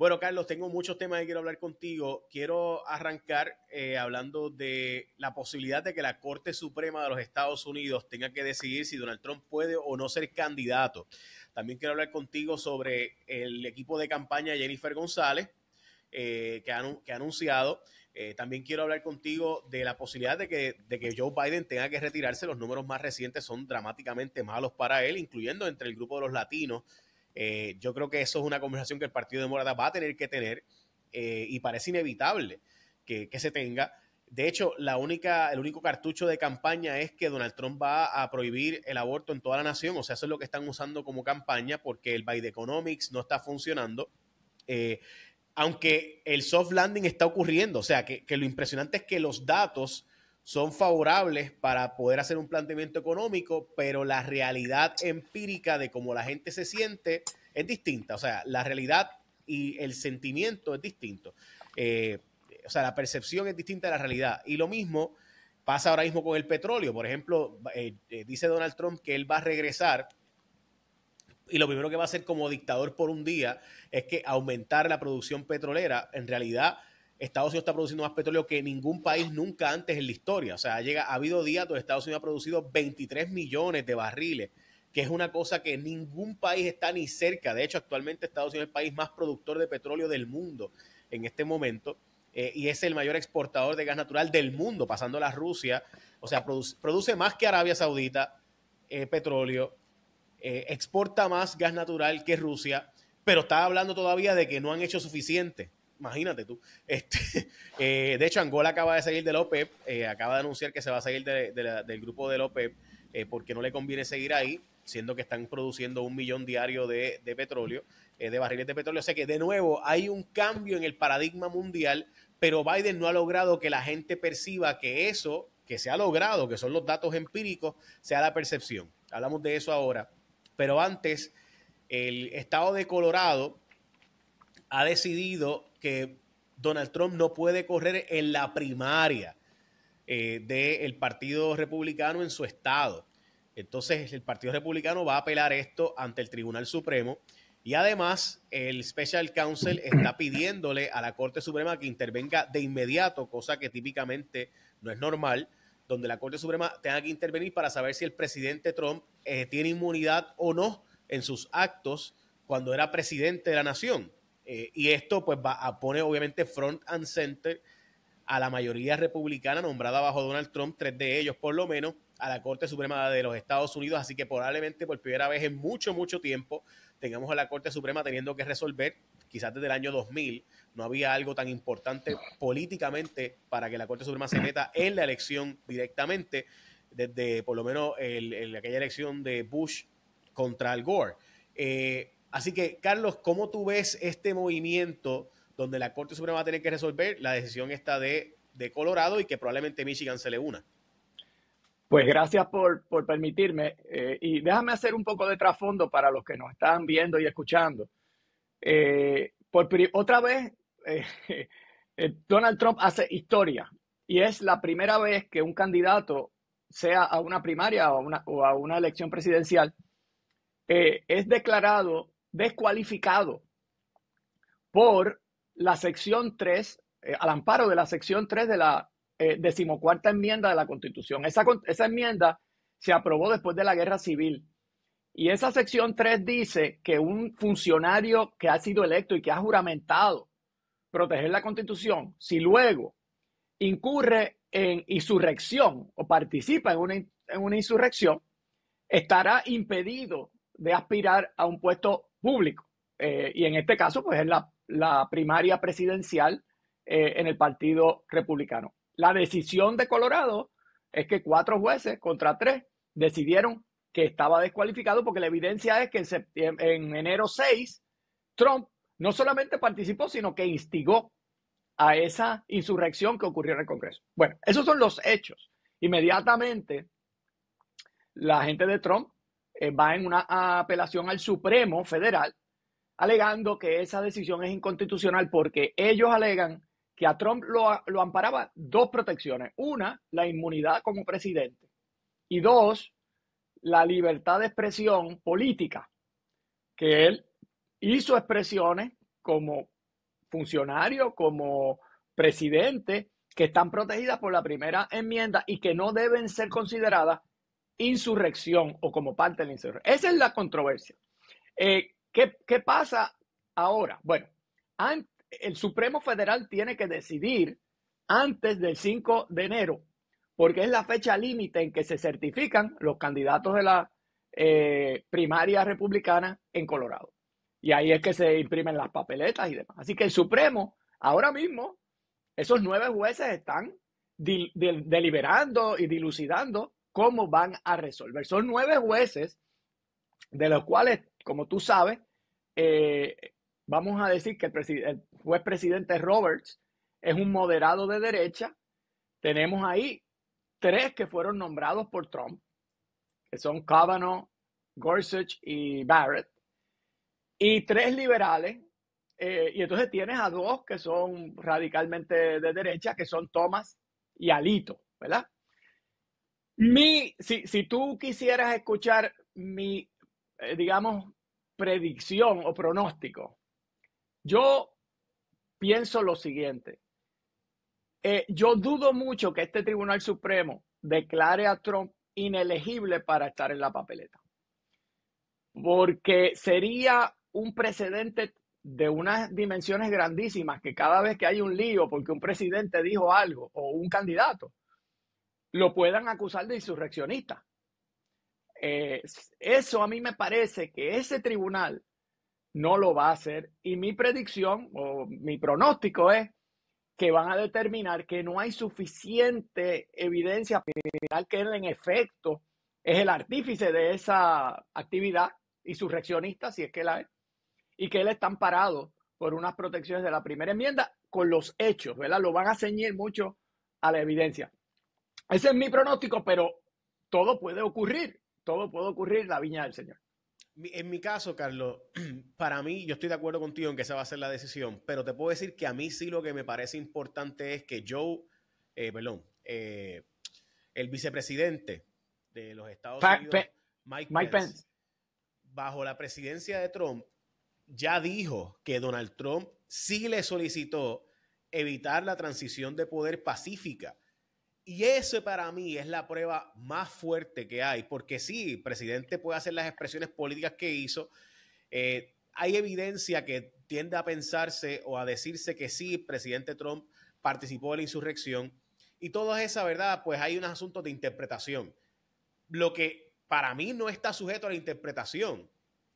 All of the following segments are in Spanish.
Bueno, Carlos, tengo muchos temas que quiero hablar contigo. Quiero arrancar eh, hablando de la posibilidad de que la Corte Suprema de los Estados Unidos tenga que decidir si Donald Trump puede o no ser candidato. También quiero hablar contigo sobre el equipo de campaña Jennifer González, eh, que, ha, anunciado. Eh, también quiero hablar contigo de la posibilidad de que, de que Joe Biden tenga que retirarse. Los números más recientes son dramáticamente malos para él, incluyendo entre el grupo de los latinos. Eh, yo creo que eso es una conversación que el Partido Demócrata va a tener que tener eh, y parece inevitable que, se tenga. De hecho, la única, el único cartucho de campaña es que Donald Trump va a prohibir el aborto en toda la nación. O sea, eso es lo que están usando como campaña porque el Biden Economics no está funcionando. Eh, aunque el soft landing está ocurriendo. O sea, que, que lo impresionante es que los datos son favorables para poder hacer un planteamiento económico, pero la realidad empírica de cómo la gente se siente es distinta. O sea, la realidad y el sentimiento es distinto. Eh, o sea, la percepción es distinta de la realidad. Y lo mismo pasa ahora mismo con el petróleo. Por ejemplo, eh, eh, dice Donald Trump que él va a regresar y lo primero que va a hacer como dictador por un día es que aumentar la producción petrolera. En realidad, Estados Unidos está produciendo más petróleo que ningún país nunca antes en la historia. O sea, llega, ha habido días donde Estados Unidos ha producido 23 millones de barriles, que es una cosa que ningún país está ni cerca. De hecho, actualmente Estados Unidos es el país más productor de petróleo del mundo en este momento. Eh, y es el mayor exportador de gas natural del mundo, pasando a la Rusia. O sea, produce, más que Arabia Saudita eh, petróleo, eh, exporta más gas natural que Rusia, pero está hablando todavía de que no han hecho suficiente imagínate tú. Este, eh, de hecho, Angola acaba de salir del OPEP, e eh, acaba de anunciar que se va a salir del grupo del OPEP e eh, porque no le conviene seguir ahí, siendo que están produciendo un millón diario de, de petróleo, de barriles de petróleo. O sea que, de nuevo, hay un cambio en el paradigma mundial, pero Biden no ha logrado que la gente perciba que eso que se ha logrado, que son los datos empíricos, sea la percepción. Hablamos de eso ahora. Pero antes, el estado de Colorado ha decidido que Donald Trump no puede correr en la primaria eh, del Partido Republicano en su estado. Entonces el Partido Republicano va a apelar esto ante el Tribunal Supremo y además el Special Counsel está pidiéndole a la Corte Suprema que intervenga de inmediato, cosa que típicamente no es normal, donde la Corte Suprema tenga que intervenir para saber si el presidente Trump eh, tiene inmunidad o no en sus actos cuando era presidente de la nación. Eh, y esto pues va a pone obviamente front and center a la mayoría republicana nombrada bajo Donald Trump, tres de ellos por lo menos, a la Corte Suprema de los Estados Unidos. Así que probablemente por primera vez en mucho, mucho tiempo tengamos a la Corte Suprema teniendo que resolver, quizás desde el año 2000, no había algo tan importante políticamente para que la Corte Suprema se meta en la elección directamente, desde por lo menos el, aquella elección de Bush contra Al Gore. Eh, Así que, Carlos, ¿cómo tú ves este movimiento donde la Corte Suprema va a tener que resolver la decisión esta de, Colorado y que probablemente Michigan se le una? Pues gracias por, permitirme. Eh, y déjame hacer un poco de trasfondo para los que nos están viendo y escuchando. Eh, por, otra vez, eh, Donald Trump hace historia y es la primera vez que un candidato, sea a una primaria o una, o a una elección presidencial, es declarado descualificado por la sección 3, eh, al amparo de la sección 3 de la eh, decimocuarta enmienda de la Constitución. Esa, esa enmienda se aprobó después de la Guerra Civil. Y esa sección 3 dice que un funcionario que ha sido electo y que ha juramentado proteger la Constitución, si luego incurre en insurrección o participa en una, en una insurrección, estará impedido de aspirar a un puesto público. Eh, y en este caso, pues es la, primaria presidencial eh, en el Partido Republicano. La decisión de Colorado es que cuatro jueces contra tres decidieron que estaba descualificado porque la evidencia es que en, en enero 6, Trump no solamente participó, sino que instigó a esa insurrección que ocurrió en el Congreso. Bueno, esos son los hechos. Inmediatamente, la gente de Trump eh, va en una apelación al Supremo Federal, alegando que esa decisión es inconstitucional porque ellos alegan que a Trump lo amparaba dos protecciones. Una, la inmunidad como presidente. Y dos, la libertad de expresión política, que él hizo expresiones como funcionario, como presidente, que están protegidas por la primera enmienda y que no deben ser consideradas insurrección o como parte de la insurrección. Esa es la controversia. Eh, ¿qué, pasa ahora? Bueno, el Supremo Federal tiene que decidir antes del 5 de enero, porque es la fecha límite en que se certifican los candidatos de la eh, primaria republicana en Colorado. Y ahí es que se imprimen las papeletas y demás. Así que el Supremo, ahora mismo, esos nueve jueces están deliberando y dilucidando cómo van a resolver. Son nueve jueces, de los cuales, como tú sabes, eh, vamos a decir que el, juez presidente Roberts es un moderado de derecha. Tenemos ahí tres que fueron nombrados por Trump, que son Kavanaugh, Gorsuch y Barrett, y tres liberales. Eh, y entonces tienes a dos que son radicalmente de derecha, que son Thomas y Alito, ¿verdad? Mi, si, tú quisieras escuchar mi, eh, digamos, predicción o pronóstico, yo pienso lo siguiente. Eh, yo dudo mucho que este Tribunal Supremo declare a Trump inelegible para estar en la papeleta, porque sería un precedente de unas dimensiones grandísimas que cada vez que hay un lío porque un presidente dijo algo o un candidato, lo puedan acusar de insurreccionista. Eh, eso a mí me parece que ese tribunal no lo va a hacer y mi predicción o mi pronóstico es que van a determinar que no hay suficiente evidencia penal que él en efecto es el artífice de esa actividad insurreccionista, si es que la es, y que él está amparado por unas protecciones de la primera enmienda con los hechos, ¿verdad? Lo van a ceñir mucho a la evidencia. Ese es mi pronóstico, pero todo puede ocurrir. Todo puede ocurrir la viña del Señor. En mi caso, Carlos, para mí, yo estoy de acuerdo contigo en que esa va a ser la decisión, pero te puedo decir que a mí sí lo que me parece importante es que Joe, eh, perdón, eh, el vicepresidente de los Estados Unidos, Mike, Pence, bajo la presidencia de Trump, ya dijo que Donald Trump sí le solicitó evitar la transición de poder pacífica y eso para mí es la prueba más fuerte que hay, porque sí, el presidente puede hacer las expresiones políticas que hizo. Eh, hay evidencia que tiende a pensarse o a decirse que sí, el presidente Trump participó de la insurrección. Y toda esa verdad, pues hay unos asuntos de interpretación. Lo que para mí no está sujeto a la interpretación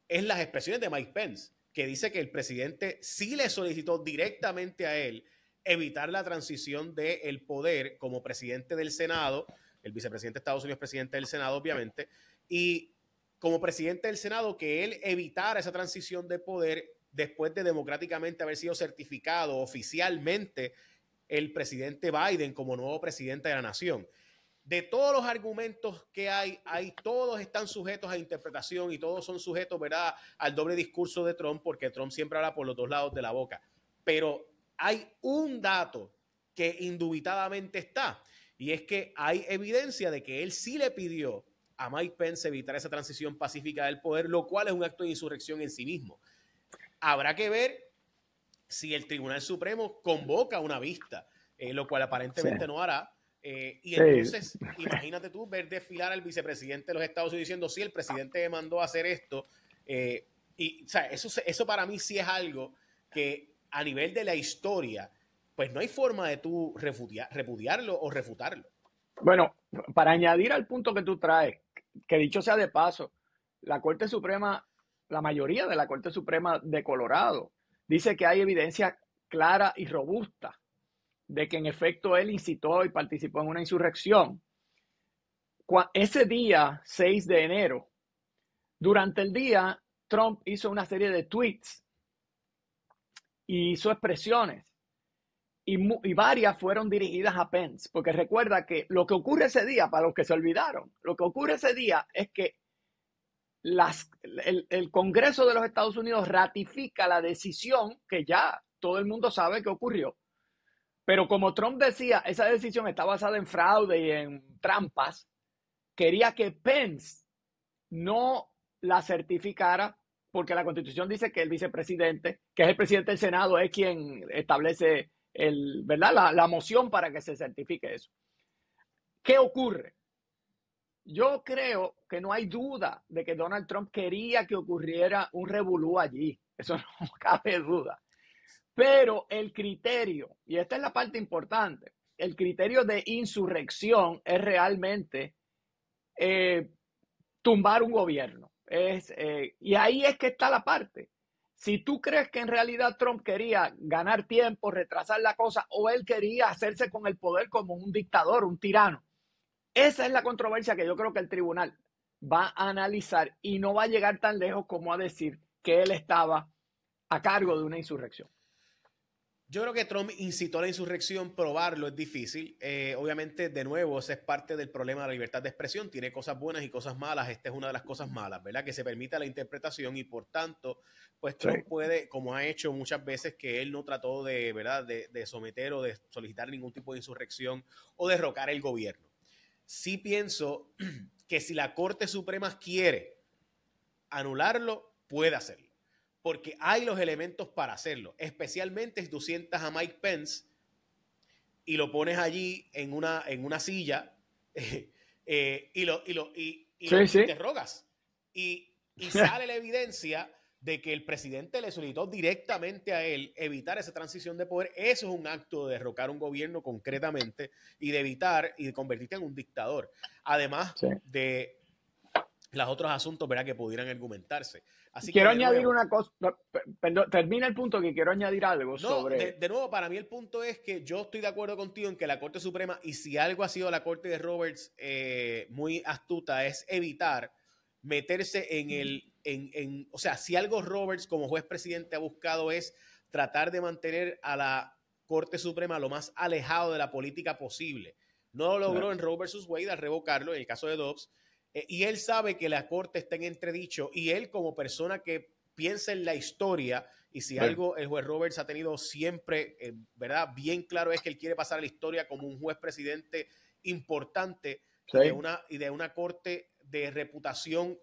es las expresiones de Mike Pence, que dice que el presidente sí le solicitó directamente a él evitar la transición del poder como presidente del Senado, el vicepresidente de Estados Unidos, presidente del Senado, obviamente, y como presidente del Senado, que él evitara esa transición de poder después de democráticamente haber sido certificado oficialmente el presidente Biden como nuevo presidente de la nación. De todos los argumentos que hay, hay todos están sujetos a interpretación y todos son sujetos, ¿verdad?, al doble discurso de Trump, porque Trump siempre habla por los dos lados de la boca. Pero hay un dato que indubitadamente está, y es que hay evidencia de que él sí le pidió a Mike Pence evitar esa transición pacífica del poder, lo cual es un acto de insurrección en sí mismo. Habrá que ver si el Tribunal Supremo convoca una vista, eh, lo cual aparentemente no hará. Eh, y entonces, imagínate tú ver desfilar al vicepresidente de los Estados Unidos diciendo, si el presidente me mandó hacer esto. Eh, y eso, eso para mí sí es algo que a nivel de la historia, pues no hay forma de tú repudiarlo o refutarlo. Bueno, para añadir al punto que tú traes, que dicho sea de paso, la Corte Suprema, la mayoría de la Corte Suprema de Colorado, dice que hay evidencia clara y robusta de que en efecto él incitó y participó en una insurrección. Ese día, 6 de enero, durante el día, Trump hizo una serie de tweets y hizo expresiones. Y, varias fueron dirigidas a Pence, porque recuerda que lo que ocurre ese día, para los que se olvidaron, lo que ocurre ese día es que las, el, el Congreso de los Estados Unidos ratifica la decisión que ya todo el mundo sabe que ocurrió. Pero como Trump decía, esa decisión está basada en fraude y en trampas, quería que Pence no la certificara porque la Constitución dice que el vicepresidente, que es el presidente del Senado, es quien establece La, moción para que se certifique eso. ¿Qué ocurre? Yo creo que no hay duda de que Donald Trump quería que ocurriera un revolú allí. Eso no cabe duda. Pero el criterio, y esta es la parte importante, el criterio de insurrección es realmente eh, tumbar un gobierno. Es, eh, y ahí es que está la parte. Si tú crees que en realidad Trump quería ganar tiempo, retrasar la cosa, o él quería hacerse con el poder como un dictador, un tirano, esa es la controversia que yo creo que el tribunal va a analizar y no va a llegar tan lejos como a decir que él estaba a cargo de una insurrección. Yo creo que Trump incitó a la insurrección, probarlo es difícil. Eh, obviamente, de nuevo, ese es parte del problema de la libertad de expresión. Tiene cosas buenas y cosas malas. Esta es una de las cosas malas, ¿verdad? Que se permita la interpretación y por tanto, pues Trump puede, como ha hecho muchas veces, que él no trató de, ¿verdad? de someter o de solicitar ningún tipo de insurrección o derrocar el gobierno. Sí pienso que si la Corte Suprema quiere anularlo, puede hacerlo porque hay los elementos para hacerlo. Especialmente si tú sientas a Mike Pence y lo pones allí en una, en una silla eh, y lo, y y, interrogas. Y, sale la evidencia de que el presidente le solicitó directamente a él evitar esa transición de poder. Eso es un acto de derrocar un gobierno concretamente y de evitar y de convertirte en un dictador. Además de los otros asuntos verá que pudieran argumentarse quiero añadir una cosa, termina el punto que quiero añadir algo sobre... De, nuevo, para mí el punto es que yo estoy de acuerdo contigo en que la Corte Suprema, y si algo ha sido la Corte de Roberts eh, muy astuta, es evitar meterse en el... En, en, o sea, si algo Roberts como juez presidente ha buscado es tratar de mantener a la Corte Suprema lo más alejado de la política posible. No lo logró en Roe versus Wade revocarlo, en el caso de Dobbs, eh, y él sabe que la corte está en entredicho y él como persona que piensa en la historia y si algo el juez Roberts ha tenido siempre, eh, ¿verdad? Bien claro es que él quiere pasar a la historia como un juez presidente importante una, y de una corte de reputación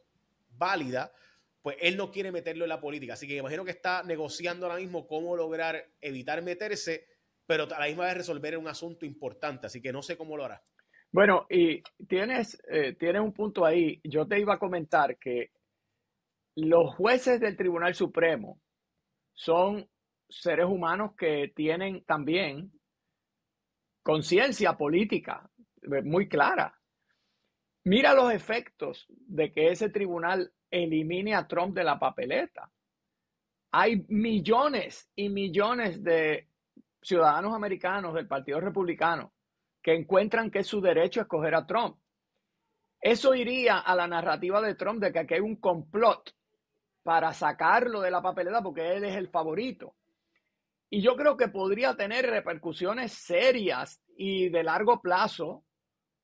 válida, pues él no quiere meterlo en la política. Así que imagino que está negociando ahora mismo cómo lograr evitar meterse, pero a la misma vez resolver un asunto importante. Así que no sé cómo lo hará. Bueno, y eh, tienes, un punto ahí. Yo te iba a comentar que los jueces del Tribunal Supremo son seres humanos que tienen también conciencia política eh, muy clara. Mira los efectos de que ese tribunal elimine a Trump de la papeleta. Hay millones y millones de ciudadanos americanos del Partido Republicano que encuentran que es su derecho escoger a Trump. Eso iría a la narrativa de Trump de que aquí hay un complot para sacarlo de la papeleta porque él es el favorito. Y yo creo que podría tener repercusiones serias y de largo plazo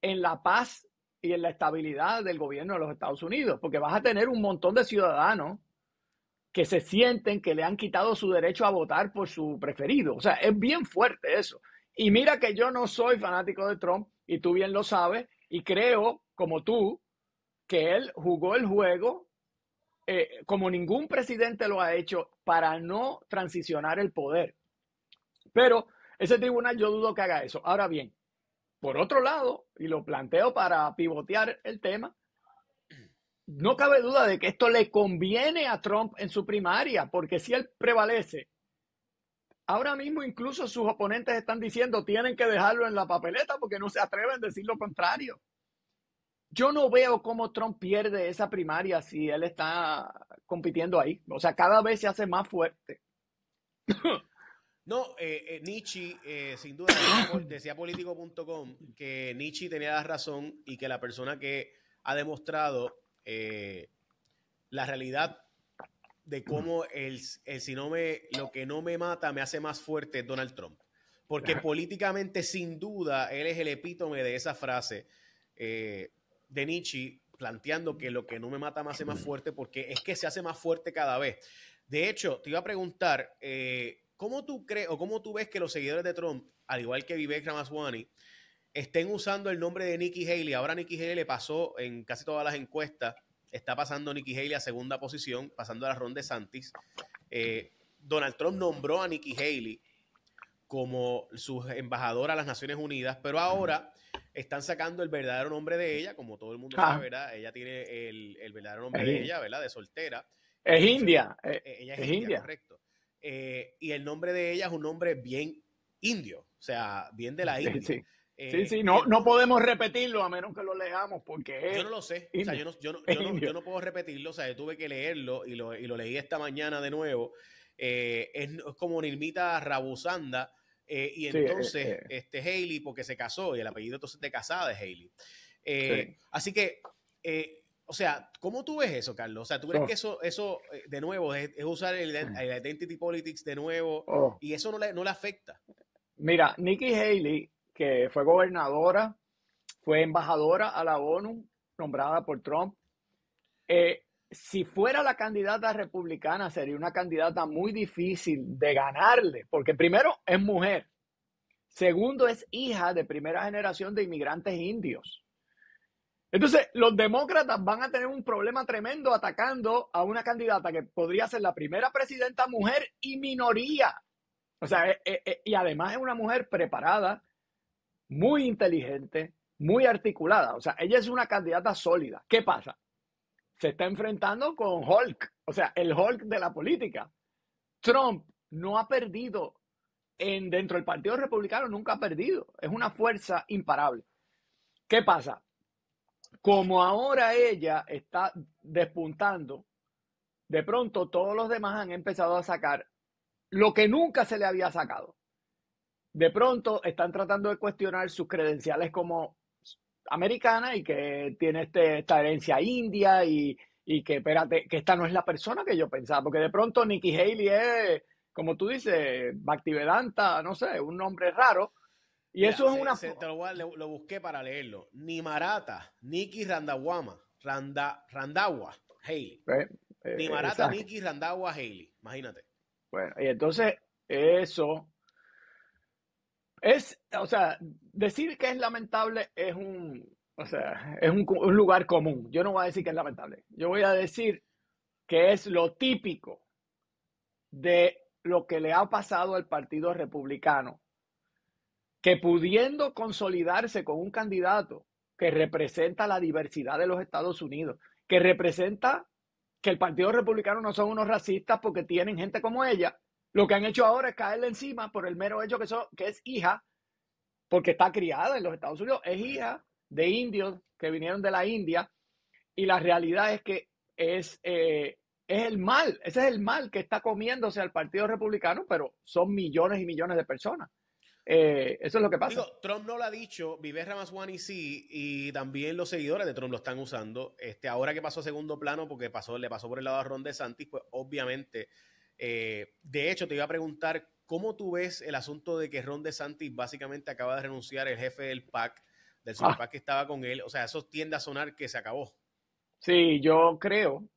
en la paz y en la estabilidad del gobierno de los Estados Unidos, porque vas a tener un montón de ciudadanos que se sienten que le han quitado su derecho a votar por su preferido. O sea, es bien fuerte eso. Y mira que yo no soy fanático de Trump, y tú bien lo sabes, y creo, como tú, que él jugó el juego eh, como ningún presidente lo ha hecho para no transicionar el poder. Pero ese tribunal yo dudo que haga eso. Ahora bien, por otro lado, y lo planteo para pivotear el tema, no cabe duda de que esto le conviene a Trump en su primaria, porque si él prevalece Ahora mismo incluso sus oponentes están diciendo tienen que dejarlo en la papeleta porque no se atreven a decir lo contrario. Yo no veo cómo Trump pierde esa primaria si él está compitiendo ahí. O sea, cada vez se hace más fuerte. No, eh, eh Nietzsche, eh, sin duda, decía político.com que Nietzsche tenía la razón y que la persona que ha demostrado eh, la realidad de cómo el, si no me, lo que no me mata me hace más fuerte Donald Trump. Porque políticamente, sin duda, él es el epítome de esa frase eh, de Nietzsche planteando que lo que no me mata me hace más fuerte porque es que se hace más fuerte cada vez. De hecho, te iba a preguntar, eh, ¿cómo tú crees o cómo tú ves que los seguidores de Trump, al igual que Vivek Ramaswamy, estén usando el nombre de Nikki Haley? Ahora Nikki Haley le pasó en casi todas las encuestas Está pasando Nikki Haley a segunda posición, pasando a la ronda de Santis. Eh, Donald Trump nombró a Nikki Haley como su embajadora a las Naciones Unidas, pero ahora están sacando el verdadero nombre de ella, como todo el mundo ah. sabe, ¿verdad? Ella tiene el, verdadero nombre de ella, ¿verdad? De soltera. Es India. Eh, eh, ella es, India, correcto. y el nombre de ella es un nombre bien indio, o sea, bien de la India sí, eh, sí, no, no podemos repetirlo a menos que lo leamos porque Yo no lo sé, o sea, yo, no, yo, no, puedo repetirlo, o sea, yo tuve que leerlo y lo, leí esta mañana de nuevo. Eh, es, como Nirmita Rabusanda eh, y entonces este Haley porque se casó y el apellido entonces de casada es Haley. Así que, o sea, ¿cómo tú ves eso, Carlos? O sea, ¿tú crees oh. que eso, eso de nuevo, es, usar mm. el, identity politics de nuevo oh. y eso no le, no afecta? Mira, Nikki Haley que fue gobernadora, fue embajadora a la ONU, nombrada por Trump. Eh, si fuera la candidata republicana, sería una candidata muy difícil de ganarle, porque primero es mujer, segundo es hija de primera generación de inmigrantes indios. Entonces, los demócratas van a tener un problema tremendo atacando a una candidata que podría ser la primera presidenta mujer y minoría. O sea, eh, eh, y además es una mujer preparada, muy inteligente, muy articulada. O sea, ella es una candidata sólida. ¿Qué pasa? Se está enfrentando con Hulk, o sea, el Hulk de la política. Trump no ha perdido en, dentro del Partido Republicano, nunca ha perdido. Es una fuerza imparable. ¿Qué pasa? Como ahora ella está despuntando, de pronto todos los demás han empezado a sacar lo que nunca se le había sacado de pronto están tratando de cuestionar sus credenciales como americana y que tiene este, esta herencia india y, que, espérate, que esta no es la persona que yo pensaba, porque de pronto Nikki Haley es, como tú dices, Bhaktivedanta, no sé, un nombre raro. Y eso es una... lo, busqué para leerlo. Ni Marata, Nikki Randawama, Randa, Randawa, Haley. Nimarata, eh, eh, Ni Nikki Randawa, Haley. Imagínate. Bueno, y entonces eso es, o sea, decir que es lamentable es un, o sea, es un, lugar común. Yo no voy a decir que es lamentable. Yo voy a decir que es lo típico de lo que le ha pasado al Partido Republicano, que pudiendo consolidarse con un candidato que representa la diversidad de los Estados Unidos, que representa que el Partido Republicano no son unos racistas porque tienen gente como ella, lo que han hecho ahora es caerle encima por el mero hecho que, que es hija, porque está criada en los Estados Unidos, es hija de indios que vinieron de la India y la realidad es que es, eh, es el mal, ese es el mal que está comiéndose al Partido Republicano, pero son millones y millones de personas. Eh, eso es lo que pasa. Trump no lo ha dicho, Vive y sí, y también los seguidores de Trump lo están usando. Este, ahora que pasó a segundo plano, porque pasó, le pasó por el lado a Ron DeSantis, pues obviamente eh, de hecho, te iba a preguntar cómo tú ves el asunto de que Ron DeSantis básicamente acaba de renunciar el jefe del PAC, del ah. super PAC que estaba con él. O sea, eso tiende a sonar que se acabó. Sí, yo creo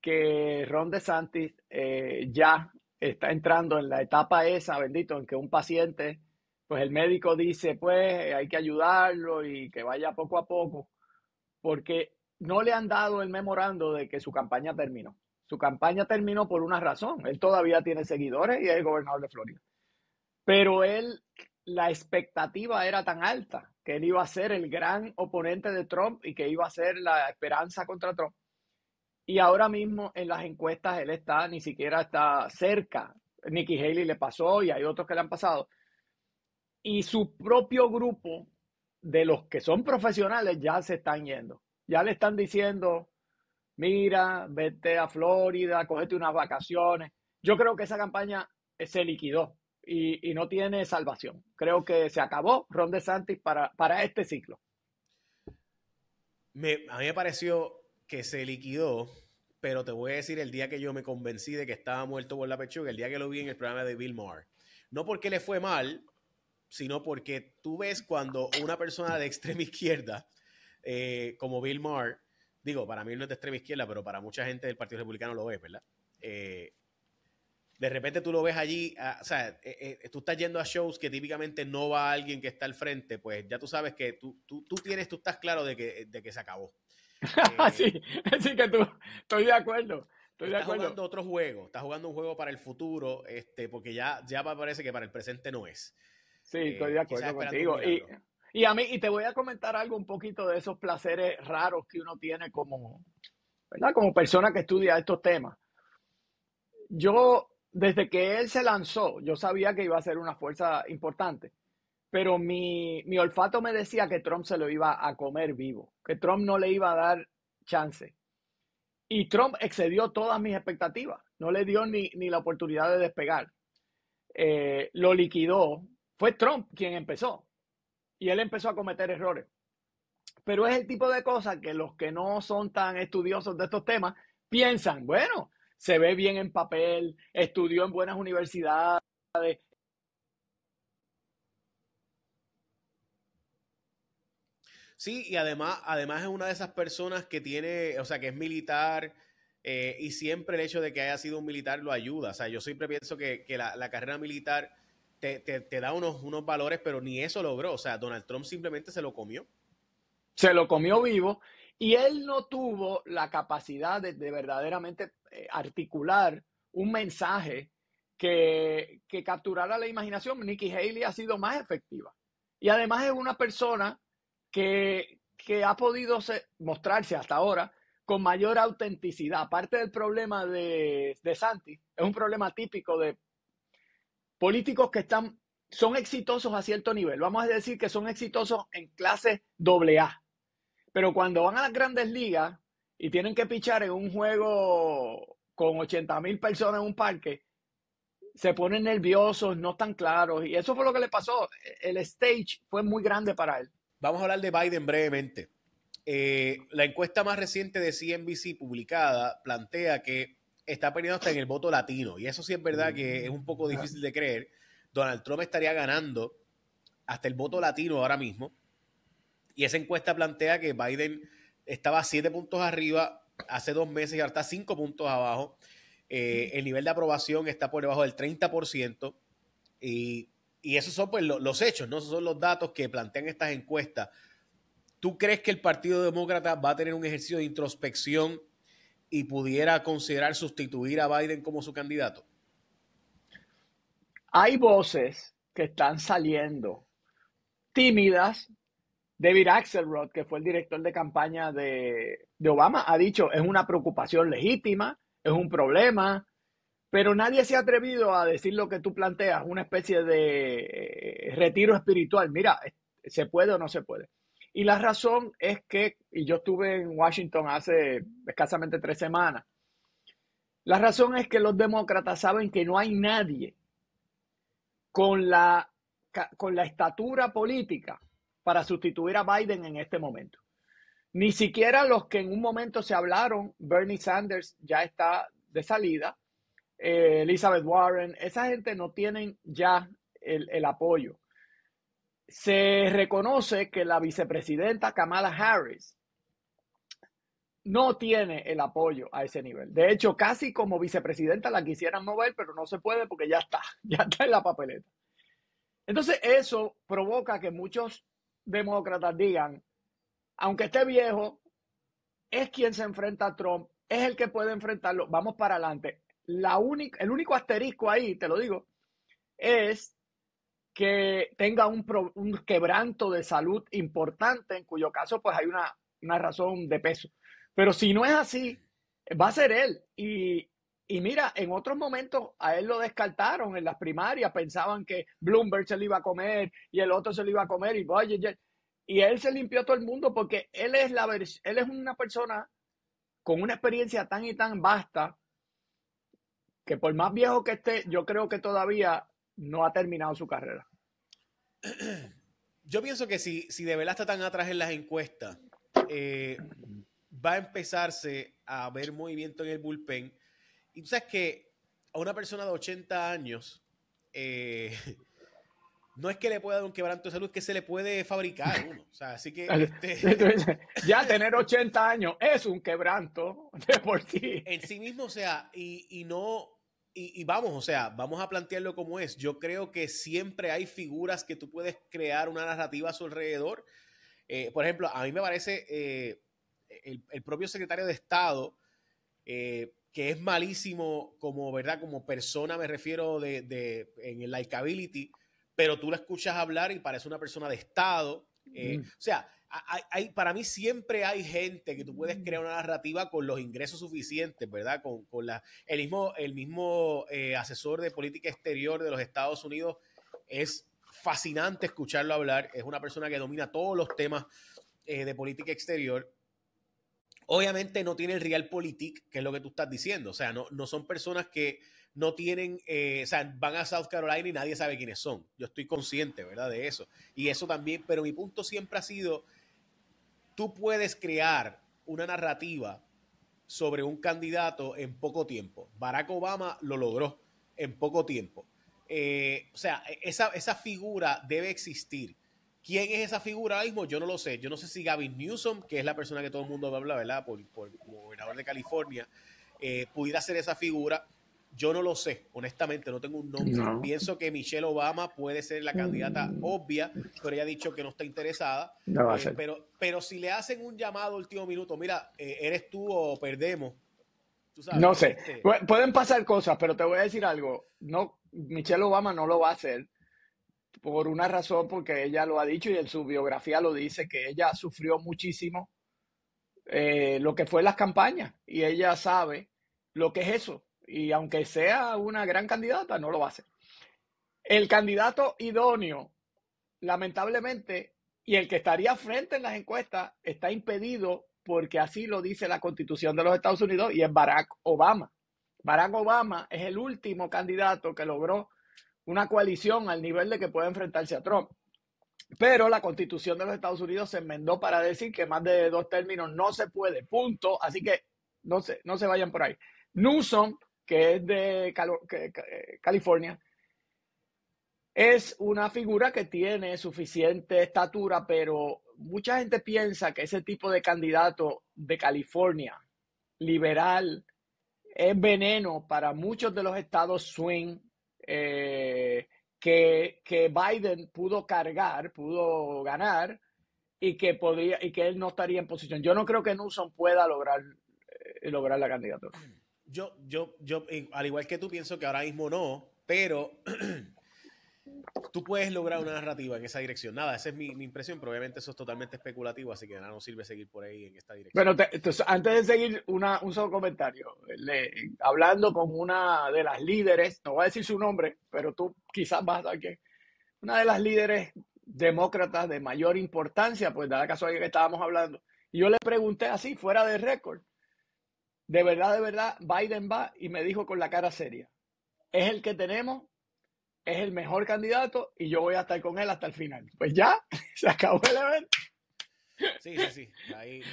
que Ron DeSantis eh, ya está entrando en la etapa esa, bendito, en que un paciente, pues el médico dice, pues hay que ayudarlo y que vaya poco a poco, porque no le han dado el memorando de que su campaña terminó. Su campaña terminó por una razón. Él todavía tiene seguidores y es el gobernador de Florida. Pero él, la expectativa era tan alta que él iba a ser el gran oponente de Trump y que iba a ser la esperanza contra Trump. Y ahora mismo en las encuestas él está, ni siquiera está cerca. Nikki Haley le pasó y hay otros que le han pasado. Y su propio grupo de los que son profesionales ya se están yendo. Ya le están diciendo, mira, vete a Florida, cogete unas vacaciones. Yo creo que esa campaña eh, se liquidó y, no tiene salvación. Creo que se acabó Ron DeSantis para, para este ciclo. a mí me pareció que se liquidó, pero te voy a decir el día que yo me convencí de que estaba muerto por la pechuga, el día que lo vi en el programa de Bill Maher. No porque le fue mal, sino porque tú ves cuando una persona de extrema izquierda, eh, como Bill Maher, digo, para mí no es de extrema izquierda, pero para mucha gente del Partido Republicano lo es, ¿verdad? Eh, de repente tú lo ves allí, ah, o sea, eh, eh, tú estás yendo a shows que típicamente no va alguien que está al frente, pues ya tú sabes que tú, tienes, tú estás claro de que, se acabó. Ah, sí, así que tú, estoy de acuerdo. estás jugando otro juego, estás jugando un juego para el futuro, este, porque ya, ya parece que para el presente no es. Sí, estoy de acuerdo contigo. Y, y a mí, y te voy a comentar algo un poquito de esos placeres raros que uno tiene como, Como persona que estudia estos temas. Yo, desde que él se lanzó, yo sabía que iba a ser una fuerza importante, pero mi, olfato me decía que Trump se lo iba a comer vivo, que Trump no le iba a dar chance. Y Trump excedió todas mis expectativas, no le dio ni, la oportunidad de despegar. Eh, lo liquidó. Fue Trump quien empezó y él empezó a cometer errores. Pero es el tipo de cosas que los que no son tan estudiosos de estos temas piensan, bueno, se ve bien en papel, estudió en buenas universidades. Sí, y además, además es una de esas personas que tiene, o sea, que es militar, eh, y siempre el hecho de que haya sido un militar lo ayuda. O sea, yo siempre pienso que, la, la, carrera militar te, da unos, unos valores, pero ni eso logró. O sea, Donald Trump simplemente se lo comió. Se lo comió vivo y él no tuvo la capacidad de, verdaderamente eh, articular un mensaje que, capturara la imaginación. Nikki Haley ha sido más efectiva. Y además es una persona que, ha podido mostrarse hasta ahora con mayor autenticidad. Aparte del problema de, de Santi es un problema típico de políticos que están, son exitosos a cierto nivel. Vamos a decir que son exitosos en clase AA. Pero cuando van a las grandes ligas y tienen que pichar en un juego con 80 mil personas en un parque, se ponen nerviosos, no están claros. Y eso fue lo que le pasó. El stage fue muy grande para él. Vamos a hablar de Biden brevemente. Eh, la encuesta más reciente de CNBC publicada plantea que está perdiendo hasta en el voto latino. Y eso sí es verdad que es un poco difícil de creer. Donald Trump estaría ganando hasta el voto latino ahora mismo. Y esa encuesta plantea que Biden estaba siete puntos arriba hace dos meses y ahora está cinco puntos abajo. Eh, el nivel de aprobación está por debajo del 30%. Y, y esos son pues, los, hechos, ¿no? Esos son los datos que plantean estas encuestas. ¿Tú crees que el Partido Demócrata va a tener un ejercicio de introspección y pudiera considerar sustituir a Biden como su candidato? Hay voces que están saliendo tímidas. David Axelrod, que fue el director de campaña de, Obama, ha dicho, es una preocupación legítima, es un problema, pero nadie se ha atrevido a decir lo que tú planteas, una especie de eh, retiro espiritual. Mira, se puede o no se puede. Y la razón es que, y yo estuve en Washington hace escasamente tres semanas, la razón es que los demócratas saben que no hay nadie con la, con la estatura política para sustituir a Biden en este momento. Ni siquiera los que en un momento se hablaron, Bernie Sanders ya está de salida, eh, Elizabeth Warren, esa gente no tienen ya el, el apoyo se reconoce que la vicepresidenta Kamala Harris no tiene el apoyo a ese nivel. De hecho, casi como vicepresidenta la quisieran mover, pero no se puede porque ya está, ya está en la papeleta. Entonces, eso provoca que muchos demócratas digan, aunque esté viejo, es quien se enfrenta a Trump, es el que puede enfrentarlo, vamos para adelante. La el único asterisco ahí, te lo digo, es que tenga un, quebranto de salud importante, en cuyo caso pues hay una, razón de peso. Pero si no es así, va a ser él. Y, mira, en otros momentos a él lo descartaron en las primarias, pensaban que Bloomberg se lo iba a comer y el otro se lo iba a comer y vaya, y él se limpió todo el mundo porque él es la él es una persona con una experiencia tan y tan vasta que por más viejo que esté, yo creo que todavía no ha terminado su carrera. yo pienso que si, si de verdad está tan atrás en las encuestas, eh, va a empezarse a ver movimiento en el bullpen. Y tú sabes que a una persona de 80 años, eh, no es que le pueda dar un quebranto de salud, es que se le puede fabricar uno. O sea, así que. Este, ya tener 80 años es un quebranto de por sí. En sí mismo, o sea, y, y no y, vamos, o sea, vamos a plantearlo como es. Yo creo que siempre hay figuras que tú puedes crear una narrativa a su alrededor. Eh, por ejemplo, a mí me parece eh, el, propio secretario de Estado, eh, que es malísimo como, ¿verdad? Como persona, me refiero de, en el likability, pero tú lo escuchas hablar y parece una persona de Estado. O sea, hay, para mí siempre hay gente que tú puedes mm. crear una narrativa con los ingresos suficientes, ¿verdad? Con, la, el mismo, el mismo eh, asesor de política exterior de los Estados Unidos es fascinante escucharlo hablar. Es una persona que domina todos los temas eh, de política exterior. Obviamente no tiene el real que es lo que tú estás diciendo. O sea, no, no son personas que no tienen, eh, o sea, van a South Carolina y nadie sabe quiénes son. Yo estoy consciente, ¿verdad? De eso. Y eso también, pero mi punto siempre ha sido tú puedes crear una narrativa sobre un candidato en poco tiempo. Barack Obama lo logró en poco tiempo. Eh, o sea, esa, figura debe existir. ¿Quién es esa figura ahora mismo? Yo no lo sé. Yo no sé si Gavin Newsom, que es la persona que todo el mundo habla, ¿verdad? Por, por gobernador de California, eh, pudiera ser esa figura. Yo no lo sé, honestamente, no tengo un nombre. Pienso que Michelle Obama puede ser la candidata mm. obvia, pero ella ha dicho que no está interesada. Eh, pero, pero si le hacen un llamado último minuto, mira, eh, eres tú o perdemos. no sé. Este pueden pasar cosas, pero te voy a decir algo. No, Michelle Obama no lo va a hacer por una razón, porque ella lo ha dicho y en su biografía lo dice, que ella sufrió muchísimo eh, lo que fue las campañas y ella sabe lo que es eso y aunque sea una gran candidata, no lo va a El candidato idóneo, lamentablemente, y el que estaría frente en las encuestas, está impedido porque así lo dice la constitución de los Estados Unidos y es Barack Obama. Barack Obama es el último candidato que logró una coalición al nivel de que puede enfrentarse a Trump. Pero la constitución de los Estados Unidos se enmendó para decir que más de dos términos no se puede, punto. Así que no se, no se vayan por ahí. Newsom que es de eh, California, es una figura que tiene suficiente estatura, pero mucha gente piensa que ese tipo de candidato de California, liberal, es veneno para muchos de los estados swing eh, que, Biden pudo cargar, pudo ganar y que podría y que él no estaría en posición. Yo no creo que Newsom pueda lograr eh, lograr la candidatura. Yo, yo, yo, eh, al igual que tú, pienso que ahora mismo no, pero tú puedes lograr una narrativa en esa dirección. Nada, esa es mi, impresión, pero obviamente eso es totalmente especulativo, así que nada, no sirve seguir por ahí en esta dirección. Bueno, antes de seguir, un solo comentario. hablando con una de las líderes, no voy a decir su nombre, pero tú quizás vas a que una de las líderes demócratas de mayor importancia, pues nada, la que estábamos hablando, y yo le pregunté así, fuera de récord, de verdad, de verdad, Biden va y me dijo con la cara seria, es el que tenemos, es el mejor candidato y yo voy a estar con él hasta el final. Pues ya, se acabó el evento. Sí, sí, sí.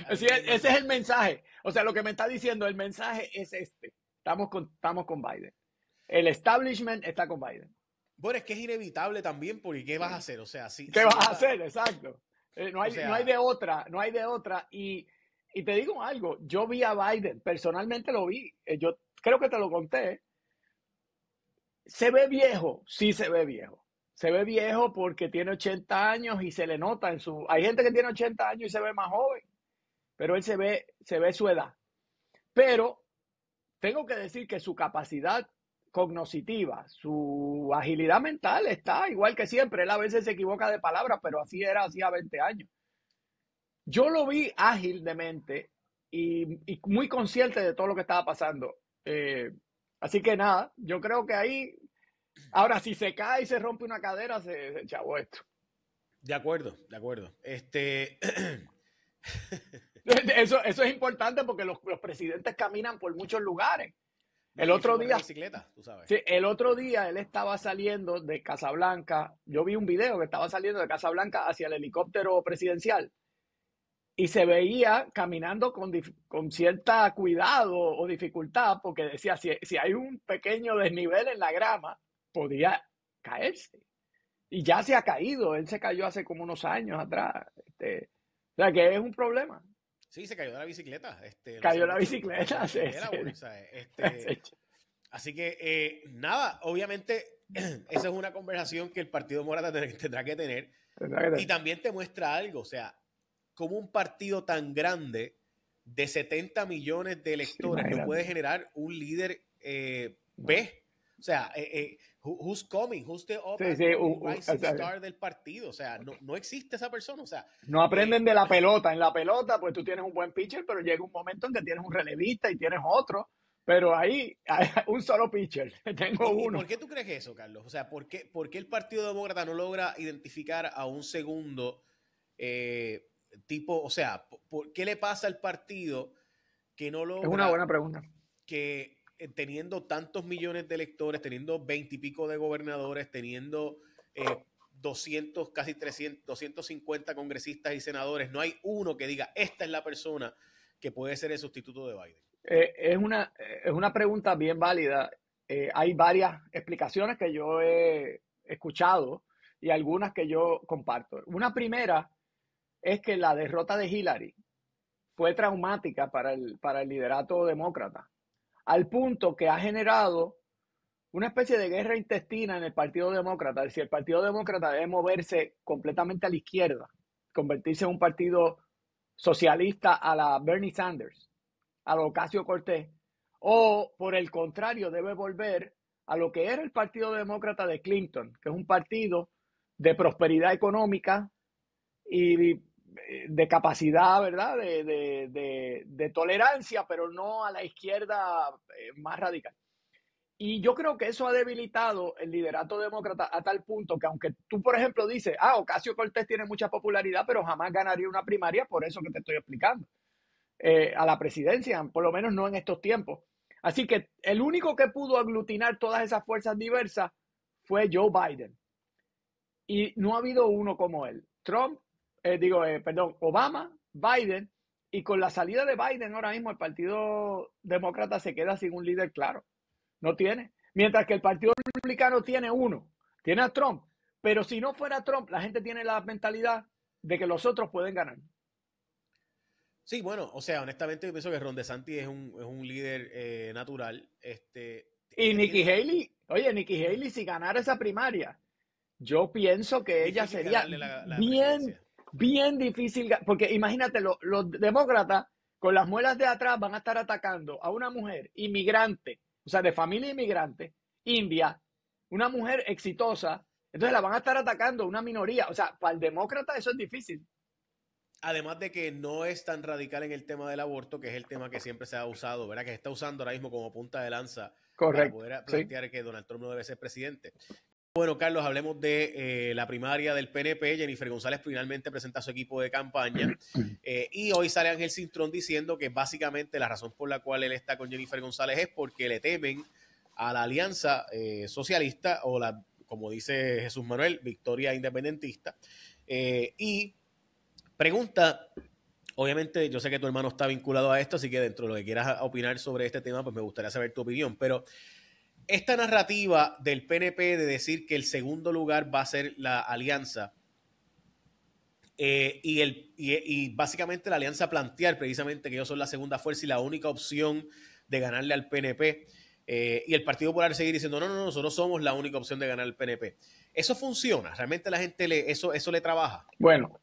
ese es el mensaje. O sea, lo que me está diciendo, el mensaje es este. Estamos con, con Biden. El establishment está con Biden. Bueno, es que es inevitable también, porque ¿qué vas a hacer? O sea, sí. ¿Qué vas a hacer? Exacto. Eh, no, hay, no hay de otra, no hay de otra. Y y te digo algo, yo vi a Biden, personalmente lo vi, eh, yo creo que te lo conté. Se ve viejo, sí se ve viejo. Se ve viejo porque tiene 80 años y se le nota en su... Hay gente que tiene 80 años y se ve más joven, pero él se ve, se ve su edad. Pero tengo que decir que su capacidad cognitiva, su agilidad mental está igual que siempre. Él a veces se equivoca de palabras, pero así era hacía 20 años. Yo lo vi ágil de mente y, muy consciente de todo lo que estaba pasando. Eh, así que nada, yo creo que ahí, ahora si se cae y se rompe una cadera, se, se chavo esto. De acuerdo, de acuerdo. Este... eso, eso es importante porque los, presidentes caminan por muchos lugares. El otro día. el otro día él estaba saliendo de Casablanca. Yo vi un video que estaba saliendo de Casablanca hacia el helicóptero presidencial y se veía caminando con, cierta cuidado o dificultad, porque decía, si, hay un pequeño desnivel en la grama, podía caerse. Y ya se ha caído, él se cayó hace como unos años atrás. Este, o sea que es un problema. Sí, se cayó de la bicicleta. Este, cayó la bicicleta. Este, sí. así que, eh, nada, obviamente, esa es una conversación que el Partido Morata que Tendrá que tener. Y también te muestra algo, o sea, cómo un partido tan grande de 70 millones de electores no puede generar un líder eh, B. O sea, eh, eh, who's coming, who's the star del partido. O sea, no, existe esa persona. O sea, no aprenden eh, de la eh, pelota. En la pelota, pues tú tienes un buen pitcher, pero llega un momento en que tienes un relevista y tienes otro. Pero ahí un solo pitcher. Tengo uno. ¿Por qué tú crees eso, Carlos? O sea, ¿por qué, por qué el Partido Demócrata no logra identificar a un segundo eh, tipo, o sea, ¿por qué le pasa al partido que no lo... Es una buena pregunta. Que eh, teniendo tantos millones de electores, teniendo pico de gobernadores, teniendo eh, 200, casi 300, 250 congresistas y senadores, no hay uno que diga, esta es la persona que puede ser el sustituto de Biden. Eh, es, una, es una pregunta bien válida. Eh, hay varias explicaciones que yo he escuchado y algunas que yo comparto. Una primera es que la derrota de Hillary fue traumática para el, para liderato demócrata, al punto que ha generado una especie de guerra intestina en el Partido Demócrata. si el Partido Demócrata debe moverse completamente a la izquierda, convertirse en un partido socialista a la Bernie Sanders, a la Ocasio Cortés, o por el contrario, debe volver a lo que era el Partido Demócrata de Clinton, que es un partido de prosperidad económica, y eh, de capacidad, ¿verdad? De, de, de, tolerancia, pero no a la izquierda eh, más radical. Y yo creo que eso ha debilitado el liderato demócrata a tal punto que aunque tú, por ejemplo, dices, ah, Ocasio Cortés tiene mucha popularidad, pero jamás ganaría una primaria, por eso que te estoy explicando, eh, a la presidencia, por lo menos no en estos tiempos. Así que el único que pudo aglutinar todas esas fuerzas diversas fue Joe Biden. Y no ha habido uno como él. Trump eh, digo, eh, perdón, Obama, Biden, y con la salida de Biden ahora mismo el Partido Demócrata se queda sin un líder claro. No tiene. Mientras que el Partido Republicano tiene uno, tiene a Trump. Pero si no fuera Trump, la gente tiene la mentalidad de que los otros pueden ganar. Sí, bueno, o sea, honestamente yo pienso que Ron DeSantis es un, es un líder eh, natural. Este, y Nikki Haley, oye, Nikki Haley, si ganara esa primaria, yo pienso que ella sería bien bien difícil, porque imagínate, los, demócratas con las muelas de atrás van a estar atacando a una mujer inmigrante, o sea, de familia inmigrante, india, una mujer exitosa, entonces la van a estar atacando una minoría, o sea, para el demócrata eso es difícil. Además de que no es tan radical en el tema del aborto, que es el tema que siempre se ha usado, ¿verdad? Que se está usando ahora mismo como punta de lanza para poder plantear que Donald Trump no debe ser presidente. Bueno, Carlos, hablemos de eh, la primaria del PNP. Jennifer González finalmente presenta su equipo de campaña. Eh, y hoy sale Ángel Cintrón diciendo que básicamente la razón por la cual él está con Jennifer González es porque le temen a la alianza eh, socialista o la, como dice Jesús Manuel, victoria independentista. y pregunta, obviamente yo sé que tu hermano está vinculado a esto, así que dentro de lo que quieras opinar sobre este tema, pues me gustaría saber tu opinión, pero esta narrativa del PNP de decir que el segundo lugar va a ser la alianza eh, y, el, básicamente la alianza plantear precisamente que ellos son la segunda fuerza y la única opción de ganarle al PNP eh, y el Partido Popular seguir diciendo no, no, no, nosotros somos la única opción de ganar al PNP. ¿Eso funciona? ¿Realmente la gente le, eso, eso le trabaja? Bueno,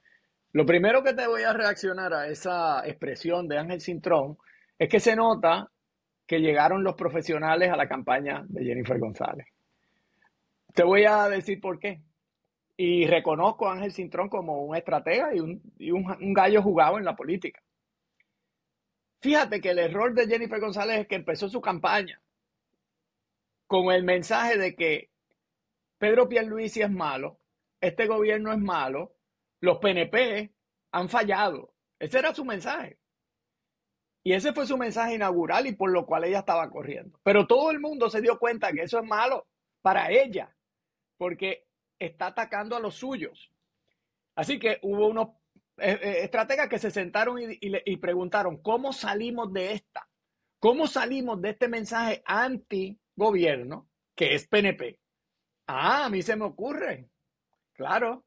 lo primero que te voy a reaccionar a esa expresión de Ángel Cintrón es que se nota que llegaron los profesionales a la campaña de Jennifer González. Te voy a decir por qué. Y reconozco a Ángel Cintrón como un estratega y un, gallo jugado en la política. Fíjate que el error de Jennifer González es que empezó su campaña con el mensaje de que Pedro Pierluisi es malo, este gobierno es malo, los PNP han fallado. Ese era su mensaje. Y ese fue su mensaje inaugural y por lo cual ella estaba corriendo. Pero todo el mundo se dio cuenta que eso es malo para ella, porque está atacando a los suyos. Así que hubo unos eh, eh, estrategas que se sentaron y, preguntaron, ¿cómo salimos de esta? ¿Cómo salimos de este mensaje anti-gobierno que es PNP? Ah, a mí se me ocurre. Claro,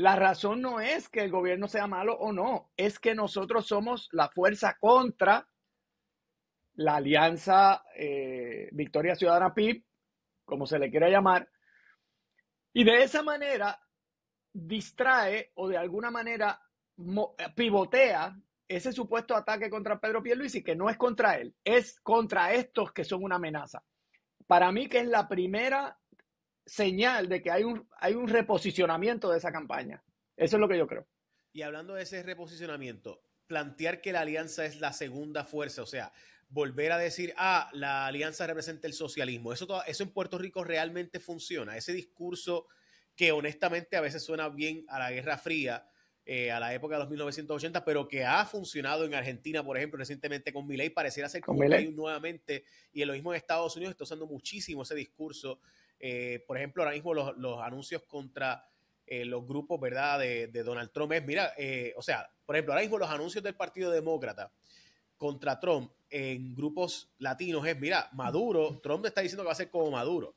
la razón no es que el gobierno sea malo o no, es que nosotros somos la fuerza contra la alianza eh, Victoria Ciudadana PIB, como se le quiera llamar, y de esa manera distrae o de alguna manera eh, pivotea ese supuesto ataque contra Pedro y que no es contra él, es contra estos que son una amenaza. Para mí que es la primera señal de que hay un, hay un reposicionamiento de esa campaña. Eso es lo que yo creo. Y hablando de ese reposicionamiento, plantear que la alianza es la segunda fuerza, o sea, volver a decir, ah, la alianza representa el socialismo, eso, eso en Puerto Rico realmente funciona, ese discurso que honestamente a veces suena bien a la Guerra Fría, eh, a la época de los 1980, pero que ha funcionado en Argentina, por ejemplo, recientemente con Milei, pareciera ser como nuevamente, y en lo mismo en Estados Unidos está usando muchísimo ese discurso eh, por ejemplo, ahora mismo los, anuncios contra eh, los grupos, ¿verdad?, de, Donald Trump es, mira, eh, o sea, por ejemplo, ahora mismo los anuncios del Partido Demócrata contra Trump en grupos latinos es, mira, Maduro, Trump está diciendo que va a ser como Maduro,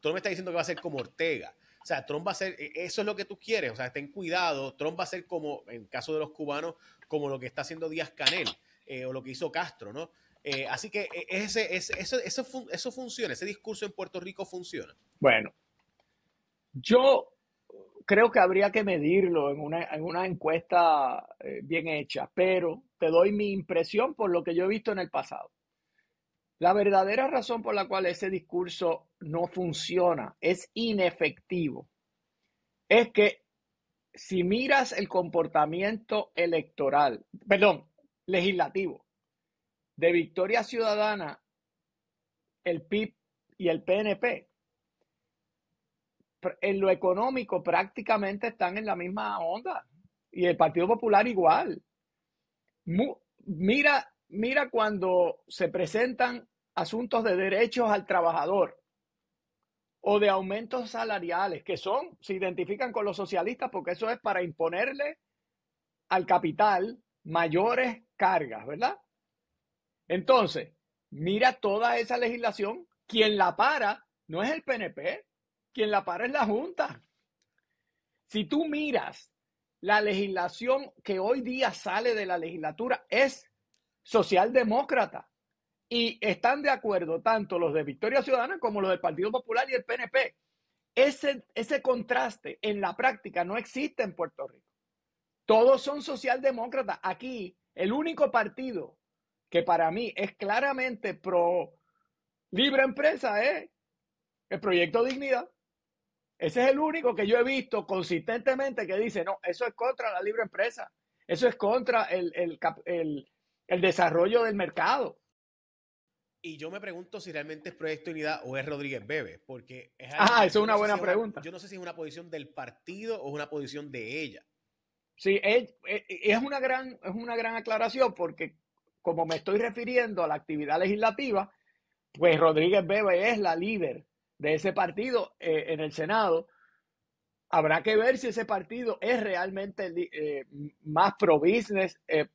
Trump está diciendo que va a ser como Ortega. O sea, Trump va a ser, e, eso es lo que tú quieres, o sea, ten cuidado, Trump va a ser como, en caso de los cubanos, como lo que está haciendo Díaz Canel o lo que hizo Castro, ¿no? Eh, así que eh, ese, eso, eso, funciona, ese discurso en Puerto Rico funciona. Bueno, yo creo que habría que medirlo en una, encuesta eh, bien hecha, pero te doy mi impresión por lo que yo he visto en el pasado. La verdadera razón por la cual ese discurso no funciona, es inefectivo, es que si miras el comportamiento electoral, perdón, legislativo, de Victoria Ciudadana, el PIB y el PNP, en lo económico prácticamente están en la misma onda. Y el Partido Popular igual. mira, mira cuando se presentan asuntos de derechos al trabajador o de aumentos salariales, que son, se identifican con los socialistas porque eso es para imponerle al capital mayores cargas, ¿verdad? Entonces, mira toda esa legislación, quien la para no es el PNP, quien la para es la Junta. Si tú miras la legislación que hoy día sale de la legislatura, es socialdemócrata. Y están de acuerdo tanto los de Victoria Ciudadana como los del Partido Popular y el PNP. Ese, ese contraste en la práctica no existe en Puerto Rico. Todos son socialdemócratas. Aquí, el único partido que para mí es claramente pro libre empresa, ¿eh? el proyecto Dignidad. Ese es el único que yo he visto consistentemente que dice, no, eso es contra la libre empresa, eso es contra el, desarrollo del mercado. Y yo me pregunto si realmente es Proyecto Unidad o es Rodríguez Bebe, porque es Ah, eso es una buena pregunta. yo no sé si es una posición del partido o es una posición de ella. Sí, una, gran, es una gran aclaración porque como me estoy refiriendo a la actividad legislativa, pues Rodríguez Bebe es la líder de ese partido eh, en el Senado. Habrá que ver si ese partido es realmente eh, más pro-business, eh,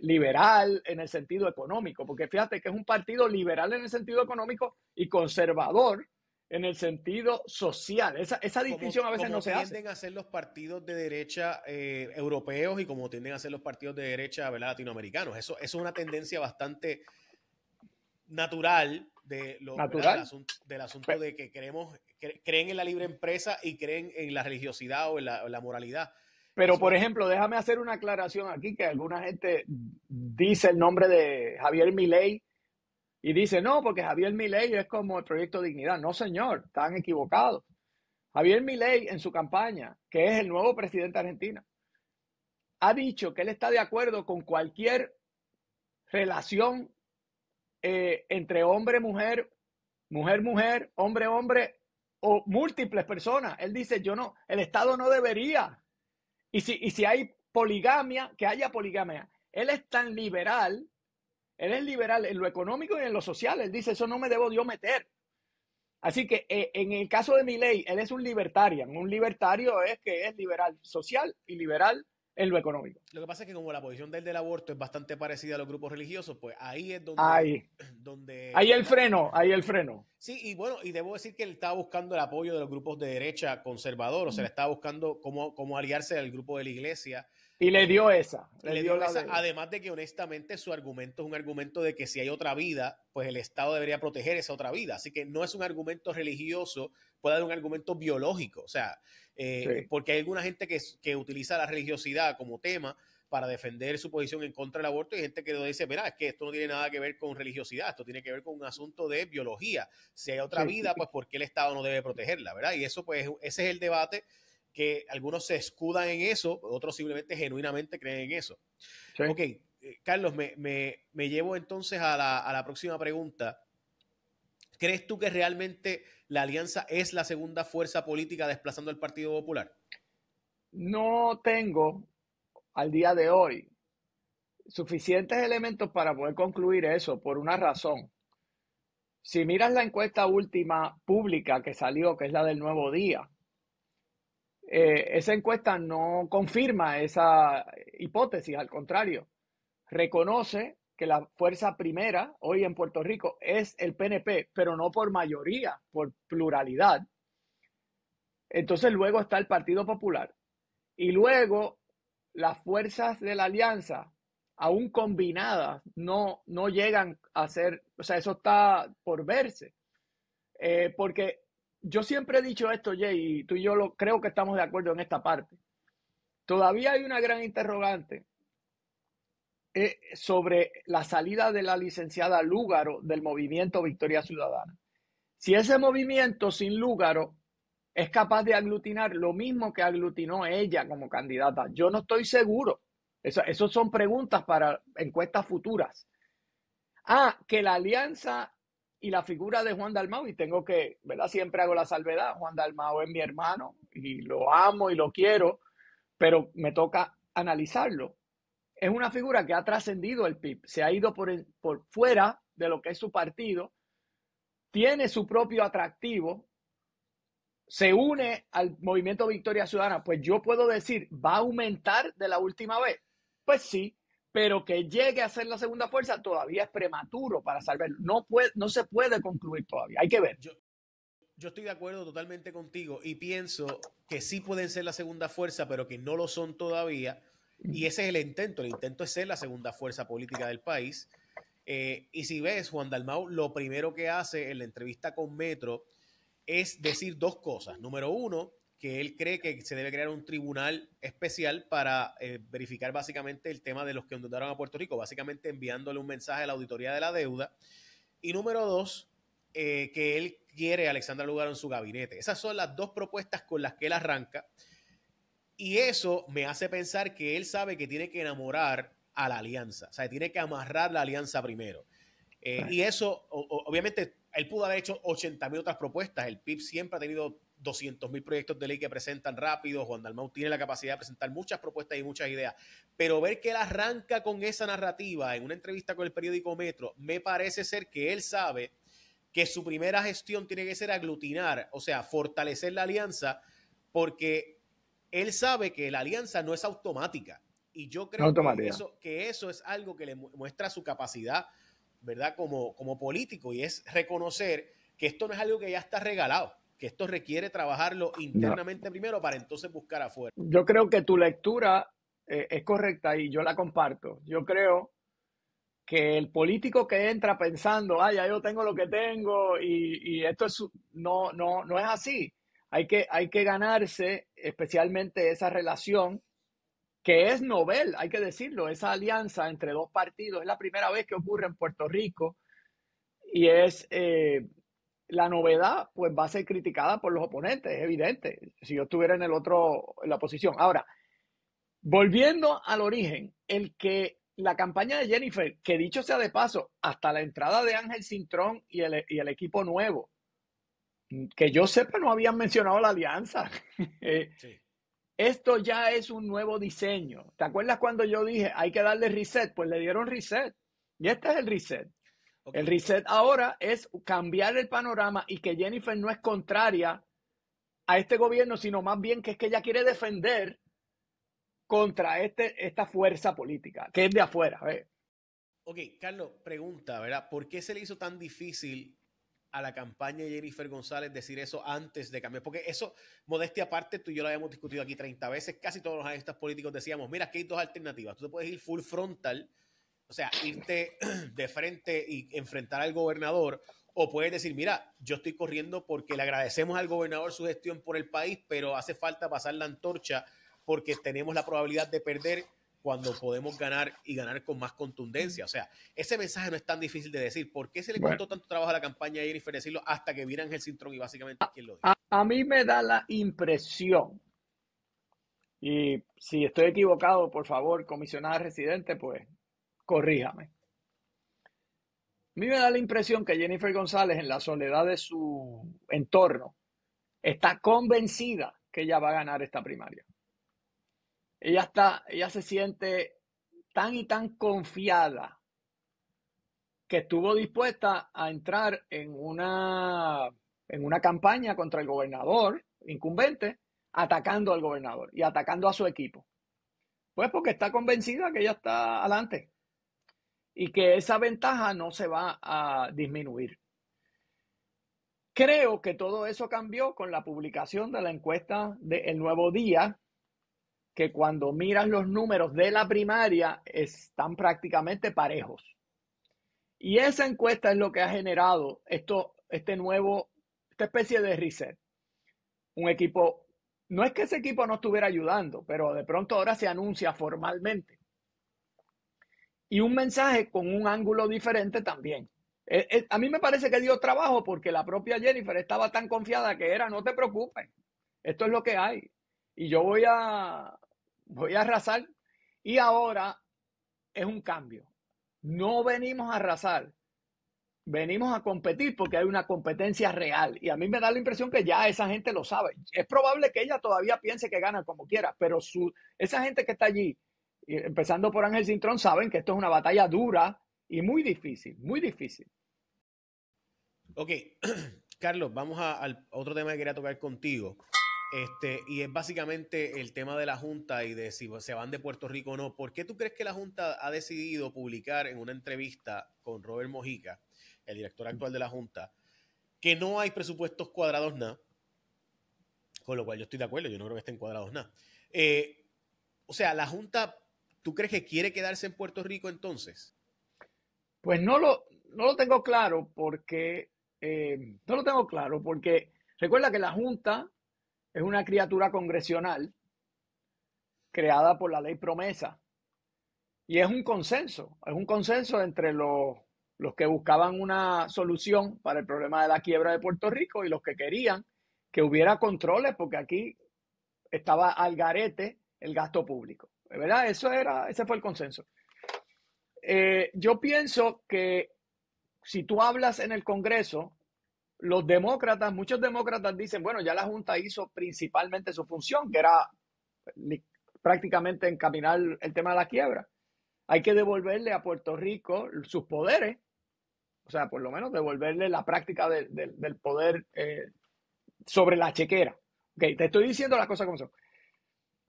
liberal en el sentido económico, porque fíjate que es un partido liberal en el sentido económico y conservador en el sentido social. Esa, distinción a veces no se hace. Como tienden a ser los partidos de derecha eh, europeos y como tienden a ser los partidos de derecha latinoamericanos. Eso, es una tendencia bastante natural, de lo, Del, asunto, de que creemos, creen en la libre empresa y creen en la religiosidad o en la, moralidad. Pero, por ejemplo, déjame hacer una aclaración aquí, que alguna gente dice el nombre de Javier Milei y dice, no, porque Javier Milei es como el proyecto Dignidad. No, señor, están equivocados. Javier Milei en su campaña, que es el nuevo presidente argentino, ha dicho que él está de acuerdo con cualquier relación eh, entre hombre-mujer, mujer-mujer, hombre-hombre o múltiples personas. Él dice, yo no, el Estado no debería. Y si, y si hay poligamia, que haya poligamia. Él es tan liberal él es liberal en lo económico y en lo social. Él dice, eso no me debo yo meter. Así que eh, en el caso de mi ley, él es un libertarian. Un libertario es que es liberal social y liberal en lo económico. Lo que pasa es que como la posición del del aborto es bastante parecida a los grupos religiosos, pues ahí es donde... Ahí, donde, el freno, ahí el freno. Sí, y bueno, y debo decir que él está buscando el apoyo de los grupos de derecha conservador, o sea, él está buscando cómo, cómo aliarse al grupo de la iglesia y le dio esa. Además de que honestamente su argumento es un argumento de que si hay otra vida, pues el Estado debería proteger esa otra vida. Así que no es un argumento religioso, puede ser un argumento biológico. O sea, eh, porque hay alguna gente que, utiliza la religiosidad como tema para defender su posición en contra del aborto y gente que dice, verá, es que esto no tiene nada que ver con religiosidad, esto tiene que ver con un asunto de biología. Si hay otra vida, pues ¿por qué el Estado no debe protegerla, verdad? Y eso pues ese es el debate que algunos se escudan en eso, otros simplemente genuinamente creen en eso. Ok, eh, Carlos, me, llevo entonces a la, a la próxima pregunta. ¿Crees tú que realmente la alianza es la segunda fuerza política desplazando al Partido Popular? No tengo al día de hoy suficientes elementos para poder concluir eso por una razón. Si miras la encuesta última pública que salió, que es la del nuevo día, eh, esa encuesta no confirma esa hipótesis, al contrario, reconoce que la fuerza primera hoy en Puerto Rico es el PNP, pero no por mayoría, por pluralidad. Entonces luego está el Partido Popular y luego las fuerzas de la alianza, aún combinadas, no, no llegan a ser, o sea, eso está por verse, eh, porque yo siempre he dicho esto, Jay, y tú y yo lo, creo que estamos de acuerdo en esta parte. Todavía hay una gran interrogante eh, sobre la salida de la licenciada Lúgaro del movimiento Victoria Ciudadana. Si ese movimiento sin Lúgaro es capaz de aglutinar lo mismo que aglutinó ella como candidata, yo no estoy seguro. Esas eso son preguntas para encuestas futuras. Ah, que la alianza y la figura de Juan Dalmau, y tengo que, ¿verdad? Siempre hago la salvedad, Juan Dalmau es mi hermano y lo amo y lo quiero, pero me toca analizarlo. Es una figura que ha trascendido el PIB, se ha ido por, por fuera de lo que es su partido, tiene su propio atractivo, se une al movimiento Victoria Ciudadana, pues yo puedo decir, ¿va a aumentar de la última vez? Pues sí, pero que llegue a ser la segunda fuerza todavía es prematuro para saber. No, puede, no se puede concluir todavía, hay que ver. Yo, yo estoy de acuerdo totalmente contigo y pienso que sí pueden ser la segunda fuerza, pero que no lo son todavía. Y ese es el intento, el intento es ser la segunda fuerza política del país. Eh, y si ves, Juan Dalmau lo primero que hace en la entrevista con Metro es decir dos cosas. Número uno, que él cree que se debe crear un tribunal especial para eh, verificar básicamente el tema de los que endeudaron a Puerto Rico, básicamente enviándole un mensaje a la auditoría de la deuda. Y número dos, eh, que él quiere a Alexandra Lugaro en su gabinete. Esas son las dos propuestas con las que él arranca. Y eso me hace pensar que él sabe que tiene que enamorar a la alianza, o sea, tiene que amarrar la alianza primero. Eh, y eso, obviamente, él pudo haber hecho 80 mil otras propuestas. El PIB siempre ha tenido 200 mil proyectos de ley que presentan rápido. Juan Dalmau tiene la capacidad de presentar muchas propuestas y muchas ideas. Pero ver que él arranca con esa narrativa en una entrevista con el periódico Metro, me parece ser que él sabe que su primera gestión tiene que ser aglutinar, o sea, fortalecer la alianza, porque él sabe que la alianza no es automática. Y yo creo que, eso, que eso es algo que le muestra su capacidad, ¿verdad? Como, como político, y es reconocer que esto no es algo que ya está regalado que esto requiere trabajarlo internamente primero para entonces buscar afuera. Yo creo que tu lectura eh, es correcta y yo la comparto. Yo creo que el político que entra pensando, ay yo tengo lo que tengo y, esto es, no, no, no es así. Hay que, hay que ganarse especialmente esa relación que es novel, hay que decirlo, esa alianza entre dos partidos. Es la primera vez que ocurre en Puerto Rico y es, eh, la novedad pues va a ser criticada por los oponentes, es evidente, si yo estuviera en el otro, en la posición. Ahora, volviendo al origen, el que la campaña de Jennifer, que dicho sea de paso, hasta la entrada de Ángel Cintrón y el, equipo nuevo, que yo sepa no habían mencionado la alianza. Eh, esto ya es un nuevo diseño. ¿Te acuerdas cuando yo dije hay que darle reset? Pues le dieron reset. Y este es el reset. El reset ahora es cambiar el panorama y que Jennifer no es contraria a este gobierno, sino más bien que es que ella quiere defender contra este, esta fuerza política, que es de afuera. Ok, Carlos, pregunta, ¿verdad? ¿Por qué se le hizo tan difícil a la campaña de Jennifer González decir eso antes de cambiar? Porque eso, modestia aparte, tú y yo lo habíamos discutido aquí 30 veces, casi todos los analistas políticos decíamos, mira, aquí hay dos alternativas, tú te puedes ir full frontal o sea, irte de frente y enfrentar al gobernador. O puedes decir, mira, yo estoy corriendo porque le agradecemos al gobernador su gestión por el país, pero hace falta pasar la antorcha porque tenemos la probabilidad de perder cuando podemos ganar y ganar con más contundencia. O sea, ese mensaje no es tan difícil de decir. ¿Por qué se le contó tanto trabajo a la campaña de Jennifer decirlo hasta que viera el Cintrón y básicamente ah, quién lo dijo? Ah, a, mí me da la impresión, y si estoy equivocado, por favor, comisionada residente, pues corríjame. A mí me da la impresión que Jennifer González, en la soledad de su entorno, está convencida que ella va a ganar esta primaria. Ella está, ella se siente tan y tan confiada que estuvo dispuesta a entrar en una, en una campaña contra el gobernador incumbente, atacando al gobernador y atacando a su equipo. Pues porque está convencida que ella está adelante y que esa ventaja no se va a disminuir. Creo que todo eso cambió con la publicación de la encuesta del Nuevo Día, que cuando miras los números de la primaria están prácticamente parejos. Y esa encuesta es lo que ha generado esto, este nuevo, esta especie de reset. Un equipo, no es que ese equipo no estuviera ayudando, pero de pronto ahora se anuncia formalmente y un mensaje con un ángulo diferente también. Eh, eh, a mí me parece que dio trabajo porque la propia Jennifer estaba tan confiada que era, no te preocupes, esto es lo que hay. Y yo voy a, voy a arrasar. Y ahora es un cambio. No venimos a arrasar, venimos a competir porque hay una competencia real. Y a mí me da la impresión que ya esa gente lo sabe. Es probable que ella todavía piense que gana como quiera, pero su, esa gente que está allí empezando por Ángel Cintrón, saben que esto es una batalla dura y muy difícil, muy difícil. Ok, Carlos, vamos al otro tema que quería tocar contigo. Este, y es básicamente el tema de la Junta y de si se van de Puerto Rico o no. ¿Por qué tú crees que la Junta ha decidido publicar en una entrevista con Robert Mojica, el director actual de la Junta, que no hay presupuestos cuadrados nada? Con lo cual yo estoy de acuerdo, yo no creo que estén cuadrados nada. Eh, o sea, la Junta ¿Tú crees que quiere quedarse en Puerto Rico entonces? Pues no lo, no lo tengo claro porque eh, no lo tengo claro porque recuerda que la Junta es una criatura congresional creada por la ley promesa y es un consenso, es un consenso entre los que buscaban una solución para el problema de la quiebra de Puerto Rico y los que querían que hubiera controles porque aquí estaba al garete el gasto público. ¿verdad? Eso era, ese fue el consenso. Eh, yo pienso que si tú hablas en el Congreso, los demócratas, muchos demócratas dicen, bueno, ya la Junta hizo principalmente su función, que era prácticamente encaminar el tema de la quiebra. Hay que devolverle a Puerto Rico sus poderes, o sea, por lo menos devolverle la práctica del poder eh, sobre la chequera. Ok, te estoy diciendo las cosas como son.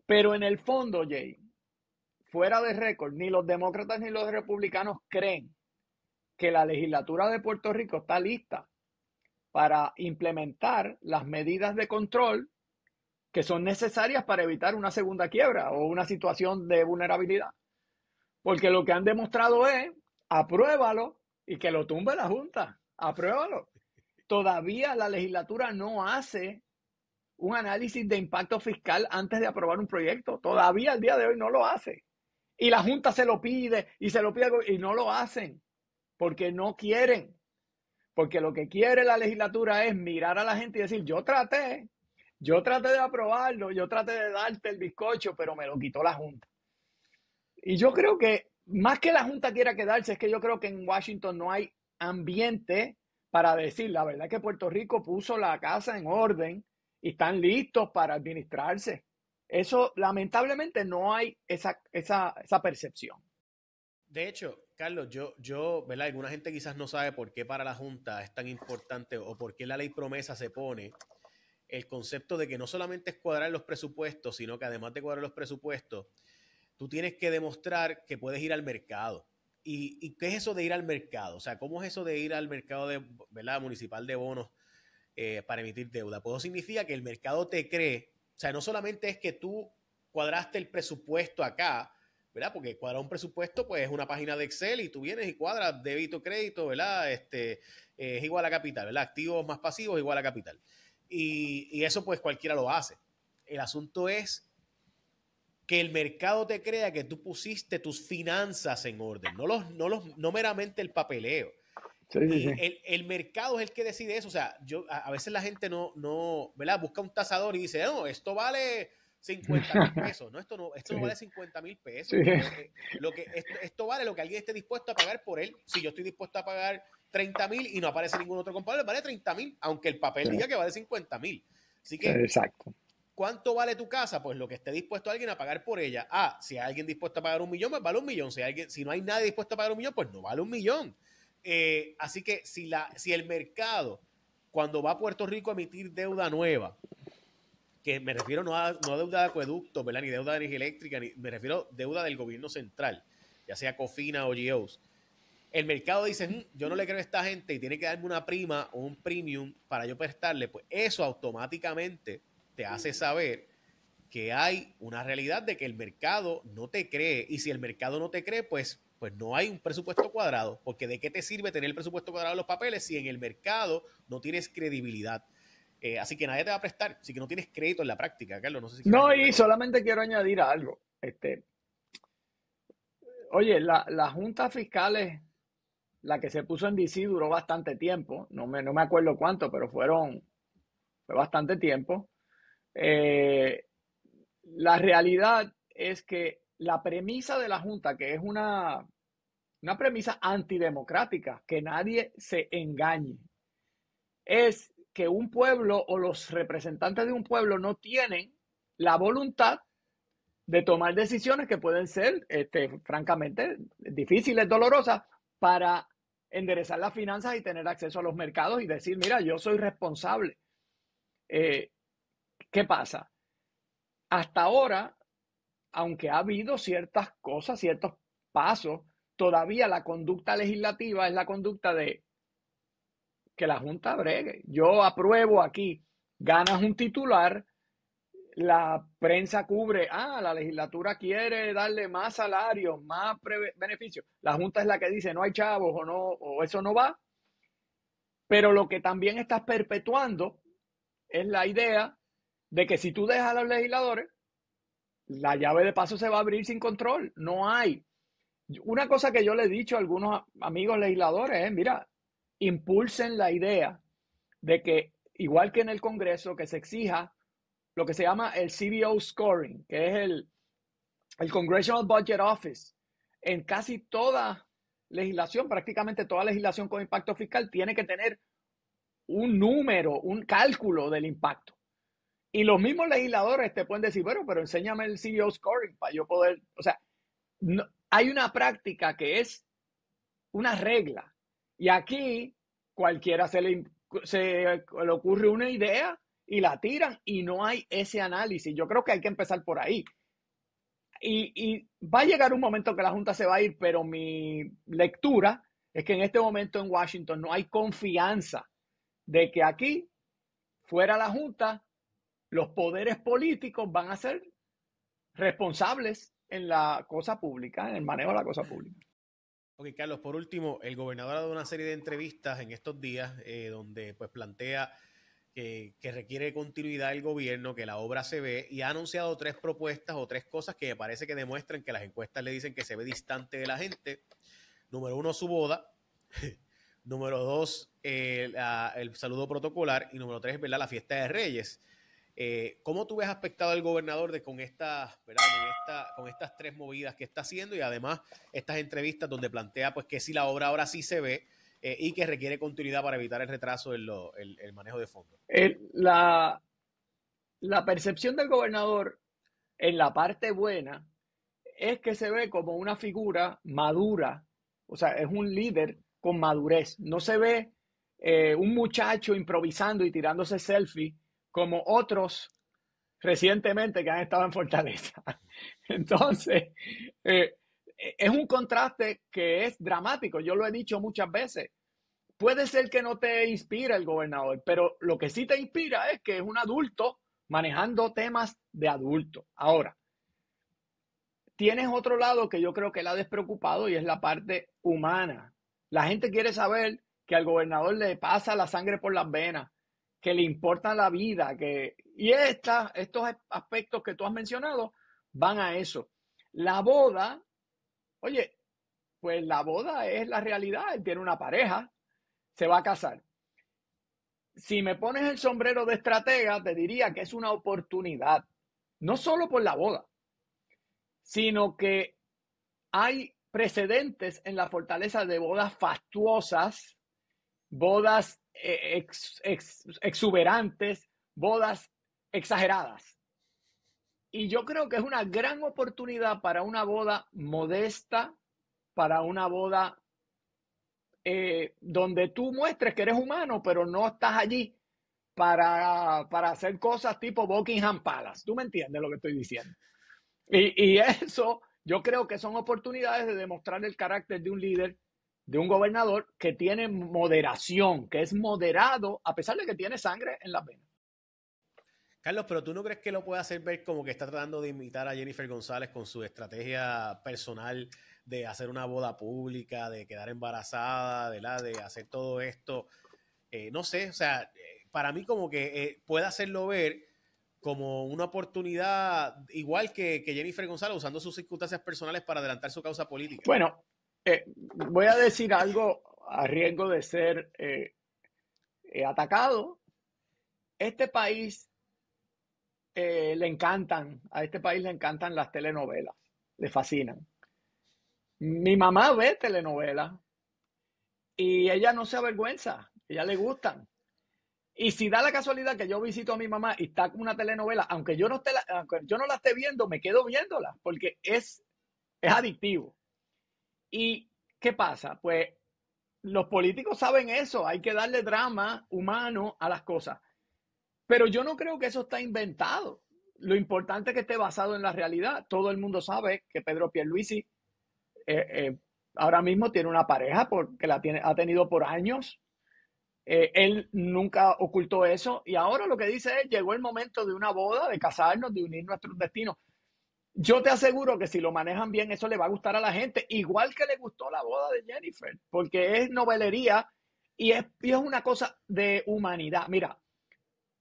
Pero en el fondo, Jay, fuera de récord, ni los demócratas ni los republicanos creen que la legislatura de Puerto Rico está lista para implementar las medidas de control que son necesarias para evitar una segunda quiebra o una situación de vulnerabilidad. Porque lo que han demostrado es, apruébalo y que lo tumbe la Junta, apruébalo. Todavía la legislatura no hace un análisis de impacto fiscal antes de aprobar un proyecto. Todavía al día de hoy no lo hace. Y la Junta se lo pide y se lo pide y no lo hacen porque no quieren. Porque lo que quiere la legislatura es mirar a la gente y decir, yo traté, yo traté de aprobarlo, yo traté de darte el bizcocho, pero me lo quitó la Junta. Y yo creo que más que la Junta quiera quedarse, es que yo creo que en Washington no hay ambiente para decir, la verdad es que Puerto Rico puso la casa en orden y están listos para administrarse. Eso, lamentablemente, no hay esa, percepción. De hecho, Carlos, yo, yo, ¿verdad? Alguna gente quizás no sabe por qué para la Junta es tan importante o por qué la ley promesa se pone el concepto de que no solamente es cuadrar los presupuestos, sino que además de cuadrar los presupuestos, tú tienes que demostrar que puedes ir al mercado. ¿Y, qué es eso de ir al mercado? O sea, ¿cómo es eso de ir al mercado de, municipal de bonos eh, para emitir deuda? Pues eso significa que el mercado te cree o sea, no solamente es que tú cuadraste el presupuesto acá, ¿verdad? Porque cuadrar un presupuesto, pues es una página de Excel y tú vienes y cuadras débito, crédito, ¿verdad? Este, eh, es igual a capital, ¿verdad? Activos más pasivos igual a capital. Y, y eso pues cualquiera lo hace. El asunto es que el mercado te crea que tú pusiste tus finanzas en orden, no, los, no meramente el papeleo. El, mercado es el que decide eso. O sea, yo a, veces la gente no, no, ¿verdad? Busca un tasador y dice, no, esto vale 50 mil pesos. No, esto no, esto no vale 50 mil pesos. Lo que, eh, esto, vale lo que alguien esté dispuesto a pagar por él. Si yo estoy dispuesto a pagar 30 mil y no aparece ningún otro compadre, vale 30 mil, aunque el papel diga que vale 50 mil. Así que. Exacto. ¿Cuánto vale tu casa? Pues lo que esté dispuesto alguien a pagar por ella. Ah, si hay alguien dispuesto a pagar un millón, pues vale un millón. Si, alguien, si no hay nadie dispuesto a pagar un millón, pues no vale un millón. Eh, así que si, la, si el mercado, cuando va a Puerto Rico a emitir deuda nueva, que me refiero no a, no deuda de acueducto, ¿verdad? ni deuda de energía eléctrica, ni, me refiero deuda del gobierno central, ya sea COFINA o GEOs, el mercado dice, mm, yo no le creo a esta gente y tiene que darme una prima o un premium para yo prestarle, pues eso automáticamente te hace saber que hay una realidad de que el mercado no te cree y si el mercado no te cree, pues pues no hay un presupuesto cuadrado, porque de qué te sirve tener el presupuesto cuadrado en los papeles si en el mercado no tienes credibilidad. Eh, así que nadie te va a prestar, así que no tienes crédito en la práctica, Carlos. No, sé si no y solamente quiero añadir algo. Este, oye, la la Junta fiscales, la que se puso en DC duró bastante tiempo, no me, no me acuerdo cuánto, pero fueron fue bastante tiempo. Eh, la realidad es que la premisa de la Junta, que es una, premisa antidemocrática, que nadie se engañe, es que un pueblo o los representantes de un pueblo no tienen la voluntad de tomar decisiones que pueden ser, este, francamente, difíciles, dolorosas, para enderezar las finanzas y tener acceso a los mercados y decir, mira, yo soy responsable. Eh, ¿Qué pasa? Hasta ahora, aunque ha habido ciertas cosas, ciertos pasos, todavía la conducta legislativa es la conducta de que la Junta bregue. Yo apruebo aquí, ganas un titular, la prensa cubre, ah, la legislatura quiere darle más salarios, más beneficios. La Junta es la que dice, no hay chavos o no, o eso no va. Pero lo que también estás perpetuando es la idea de que si tú dejas a los legisladores, la llave de paso se va a abrir sin control. No hay. Una cosa que yo le he dicho a algunos amigos legisladores es, mira, impulsen la idea de que, igual que en el Congreso, que se exija lo que se llama el CBO Scoring, que es el, el Congressional Budget Office, en casi toda legislación, prácticamente toda legislación con impacto fiscal, tiene que tener un número, un cálculo del impacto. Y los mismos legisladores te pueden decir, bueno, pero enséñame el CEO scoring para yo poder, o sea, hay una práctica que es una regla. Y aquí cualquiera se le, le ocurre una idea y la tiran y no hay ese análisis. Yo creo que hay que empezar por ahí. y, va a llegar un momento que la Junta se va a ir, pero mi lectura es que en este momento en Washington no hay confianza de que aquí, fuera la Junta, los poderes políticos van a ser responsables en la cosa pública, en el manejo de la cosa pública. Ok, Carlos, por último, el gobernador ha dado una serie de entrevistas en estos días eh, donde pues plantea que, requiere continuidad el gobierno, que la obra se ve y ha anunciado tres propuestas o tres cosas que me parece que demuestran que las encuestas le dicen que se ve distante de la gente. Número uno, su boda. número dos, eh, el saludo protocolar. Y número tres, ¿verdad? la fiesta de Reyes. Eh, ¿Cómo tú ves aspectado al gobernador con, estas, tres movidas que está haciendo y además estas entrevistas donde plantea pues, que si la obra ahora sí se ve eh, y que requiere continuidad para evitar el retraso en el, manejo de fondos? la, percepción del gobernador en la parte buena es que se ve como una figura madura, o sea, es un líder con madurez, no se ve eh, un muchacho improvisando y tirándose selfie como otros recientemente que han estado en Fortaleza. Entonces, eh, es un contraste que es dramático, yo lo he dicho muchas veces. Puede ser que no te inspire el gobernador, pero lo que sí te inspira es que es un adulto manejando temas de adulto. Ahora, tienes otro lado que yo creo que la ha despreocupado y es la parte humana. La gente quiere saber que al gobernador le pasa la sangre por las venas, que le importa la vida, que, y estas estos aspectos que tú has mencionado van a eso. La boda, oye, pues la boda es la realidad, él tiene una pareja, se va a casar. Si me pones el sombrero de estratega, te diría que es una oportunidad, no solo por la boda, sino que hay precedentes en la fortaleza de bodas fastuosas, bodas e, exuberantes, bodas exageradas. Y yo creo que es una gran oportunidad para una boda modesta, para una boda eh, donde tú muestres que eres humano, pero no estás allí para, hacer cosas tipo Buckingham Palace. ¿Tú me entiendes lo que estoy diciendo? Y, y eso, yo creo que son oportunidades de demostrar el carácter de un líder de un gobernador que tiene moderación, que es moderado, a pesar de que tiene sangre en las venas. Carlos, pero tú no crees que lo puede hacer ver como que está tratando de imitar a Jennifer González con su estrategia personal de hacer una boda pública, de quedar embarazada, de, la, de hacer todo esto. Eh, no sé, o sea, eh, para mí como que eh, puede hacerlo ver como una oportunidad, igual que, Jennifer González, usando sus circunstancias personales para adelantar su causa política. Bueno, eh, voy a decir algo a riesgo de ser eh, eh, atacado. Este país le encantan, a este país le encantan las telenovelas, le fascinan. Mi mamá ve telenovelas y ella no se avergüenza, ella le gustan. Y si da la casualidad que yo visito a mi mamá y está con una telenovela, aunque yo no, la, yo no la esté viendo, me quedo viéndola, porque es, es adictivo. ¿Y qué pasa? Pues los políticos saben eso, hay que darle drama humano a las cosas. Pero yo no creo que eso está inventado. Lo importante es que esté basado en la realidad. Todo el mundo sabe que Pedro Pierluisi eh, eh, ahora mismo tiene una pareja porque la tiene, ha tenido por años. Eh, él nunca ocultó eso y ahora lo que dice es, llegó el momento de una boda, de casarnos, de unir nuestros destinos. Yo te aseguro que si lo manejan bien, eso le va a gustar a la gente, igual que le gustó la boda de Jennifer, porque es novelería y es, es una cosa de humanidad. Mira,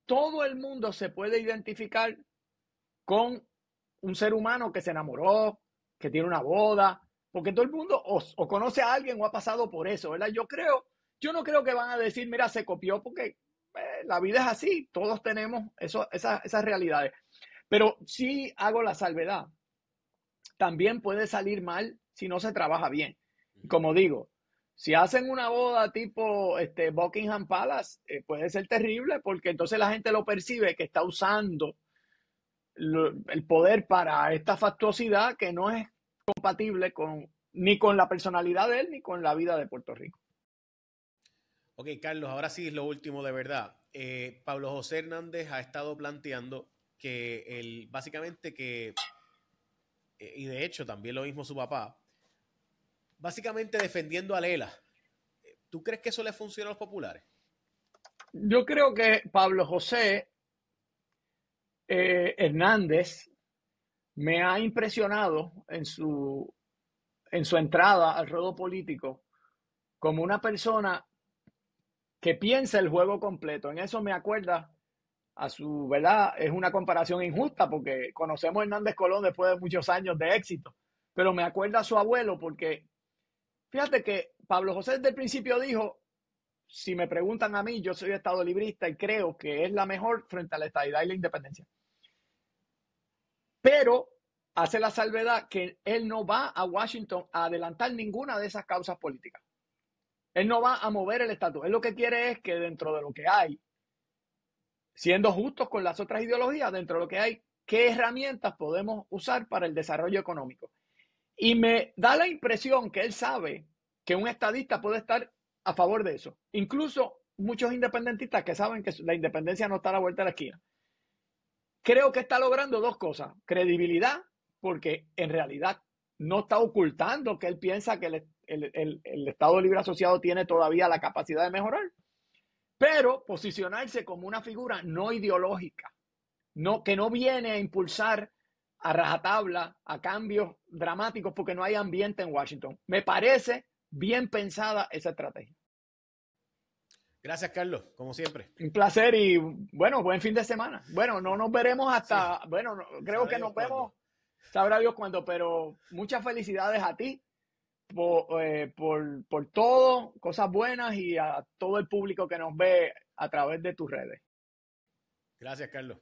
todo el mundo se puede identificar con un ser humano que se enamoró, que tiene una boda, porque todo el mundo o, conoce a alguien o ha pasado por eso, ¿verdad? Yo creo, yo no creo que van a decir, mira, se copió porque eh, la vida es así, todos tenemos eso, esas realidades. Pero si hago la salvedad. También puede salir mal si no se trabaja bien. Como digo, si hacen una boda tipo este, Buckingham Palace, eh, puede ser terrible porque entonces la gente lo percibe que está usando el poder para esta factuosidad que no es compatible con, ni con la personalidad de él ni con la vida de Puerto Rico. Ok, Carlos, ahora sí es lo último de verdad. Eh, Pablo José Hernández ha estado planteando que él, básicamente que, eh, y de hecho también lo mismo su papá, básicamente defendiendo a Lela. Eh, ¿Tú crees que eso le funciona a los populares? Yo creo que Pablo José eh, Hernández me ha impresionado en su, en su entrada al ruedo político como una persona que piensa el juego completo. En eso me acuerda a su, ¿verdad? Es una comparación injusta porque conocemos a Hernández Colón después de muchos años de éxito, pero me acuerda a su abuelo porque, fíjate que Pablo José desde el principio dijo, si me preguntan a mí, yo soy Estado librista y creo que es la mejor frente a la estadidad y la independencia. Pero hace la salvedad que él no va a Washington a adelantar ninguna de esas causas políticas. Él no va a mover el estatuto. Él lo que quiere es que dentro de lo que hay, siendo justos con las otras ideologías dentro de lo que hay, qué herramientas podemos usar para el desarrollo económico. Y me da la impresión que él sabe que un estadista puede estar a favor de eso. Incluso muchos independentistas que saben que la independencia no está a la vuelta de la esquina. Creo que está logrando dos cosas. Credibilidad, porque en realidad no está ocultando que él piensa que el, el Estado Libre Asociado tiene todavía la capacidad de mejorar pero posicionarse como una figura no ideológica, no, que no viene a impulsar a rajatabla a cambios dramáticos porque no hay ambiente en Washington. Me parece bien pensada esa estrategia. Gracias, Carlos, como siempre. Un placer y bueno, buen fin de semana. Bueno, no nos veremos hasta, bueno, creo que nos vemos, sabrá Dios cuándo, pero muchas felicidades a ti eh, por, por, todo, cosas buenas y a todo el público que nos ve a través de tus redes. Gracias, Carlos.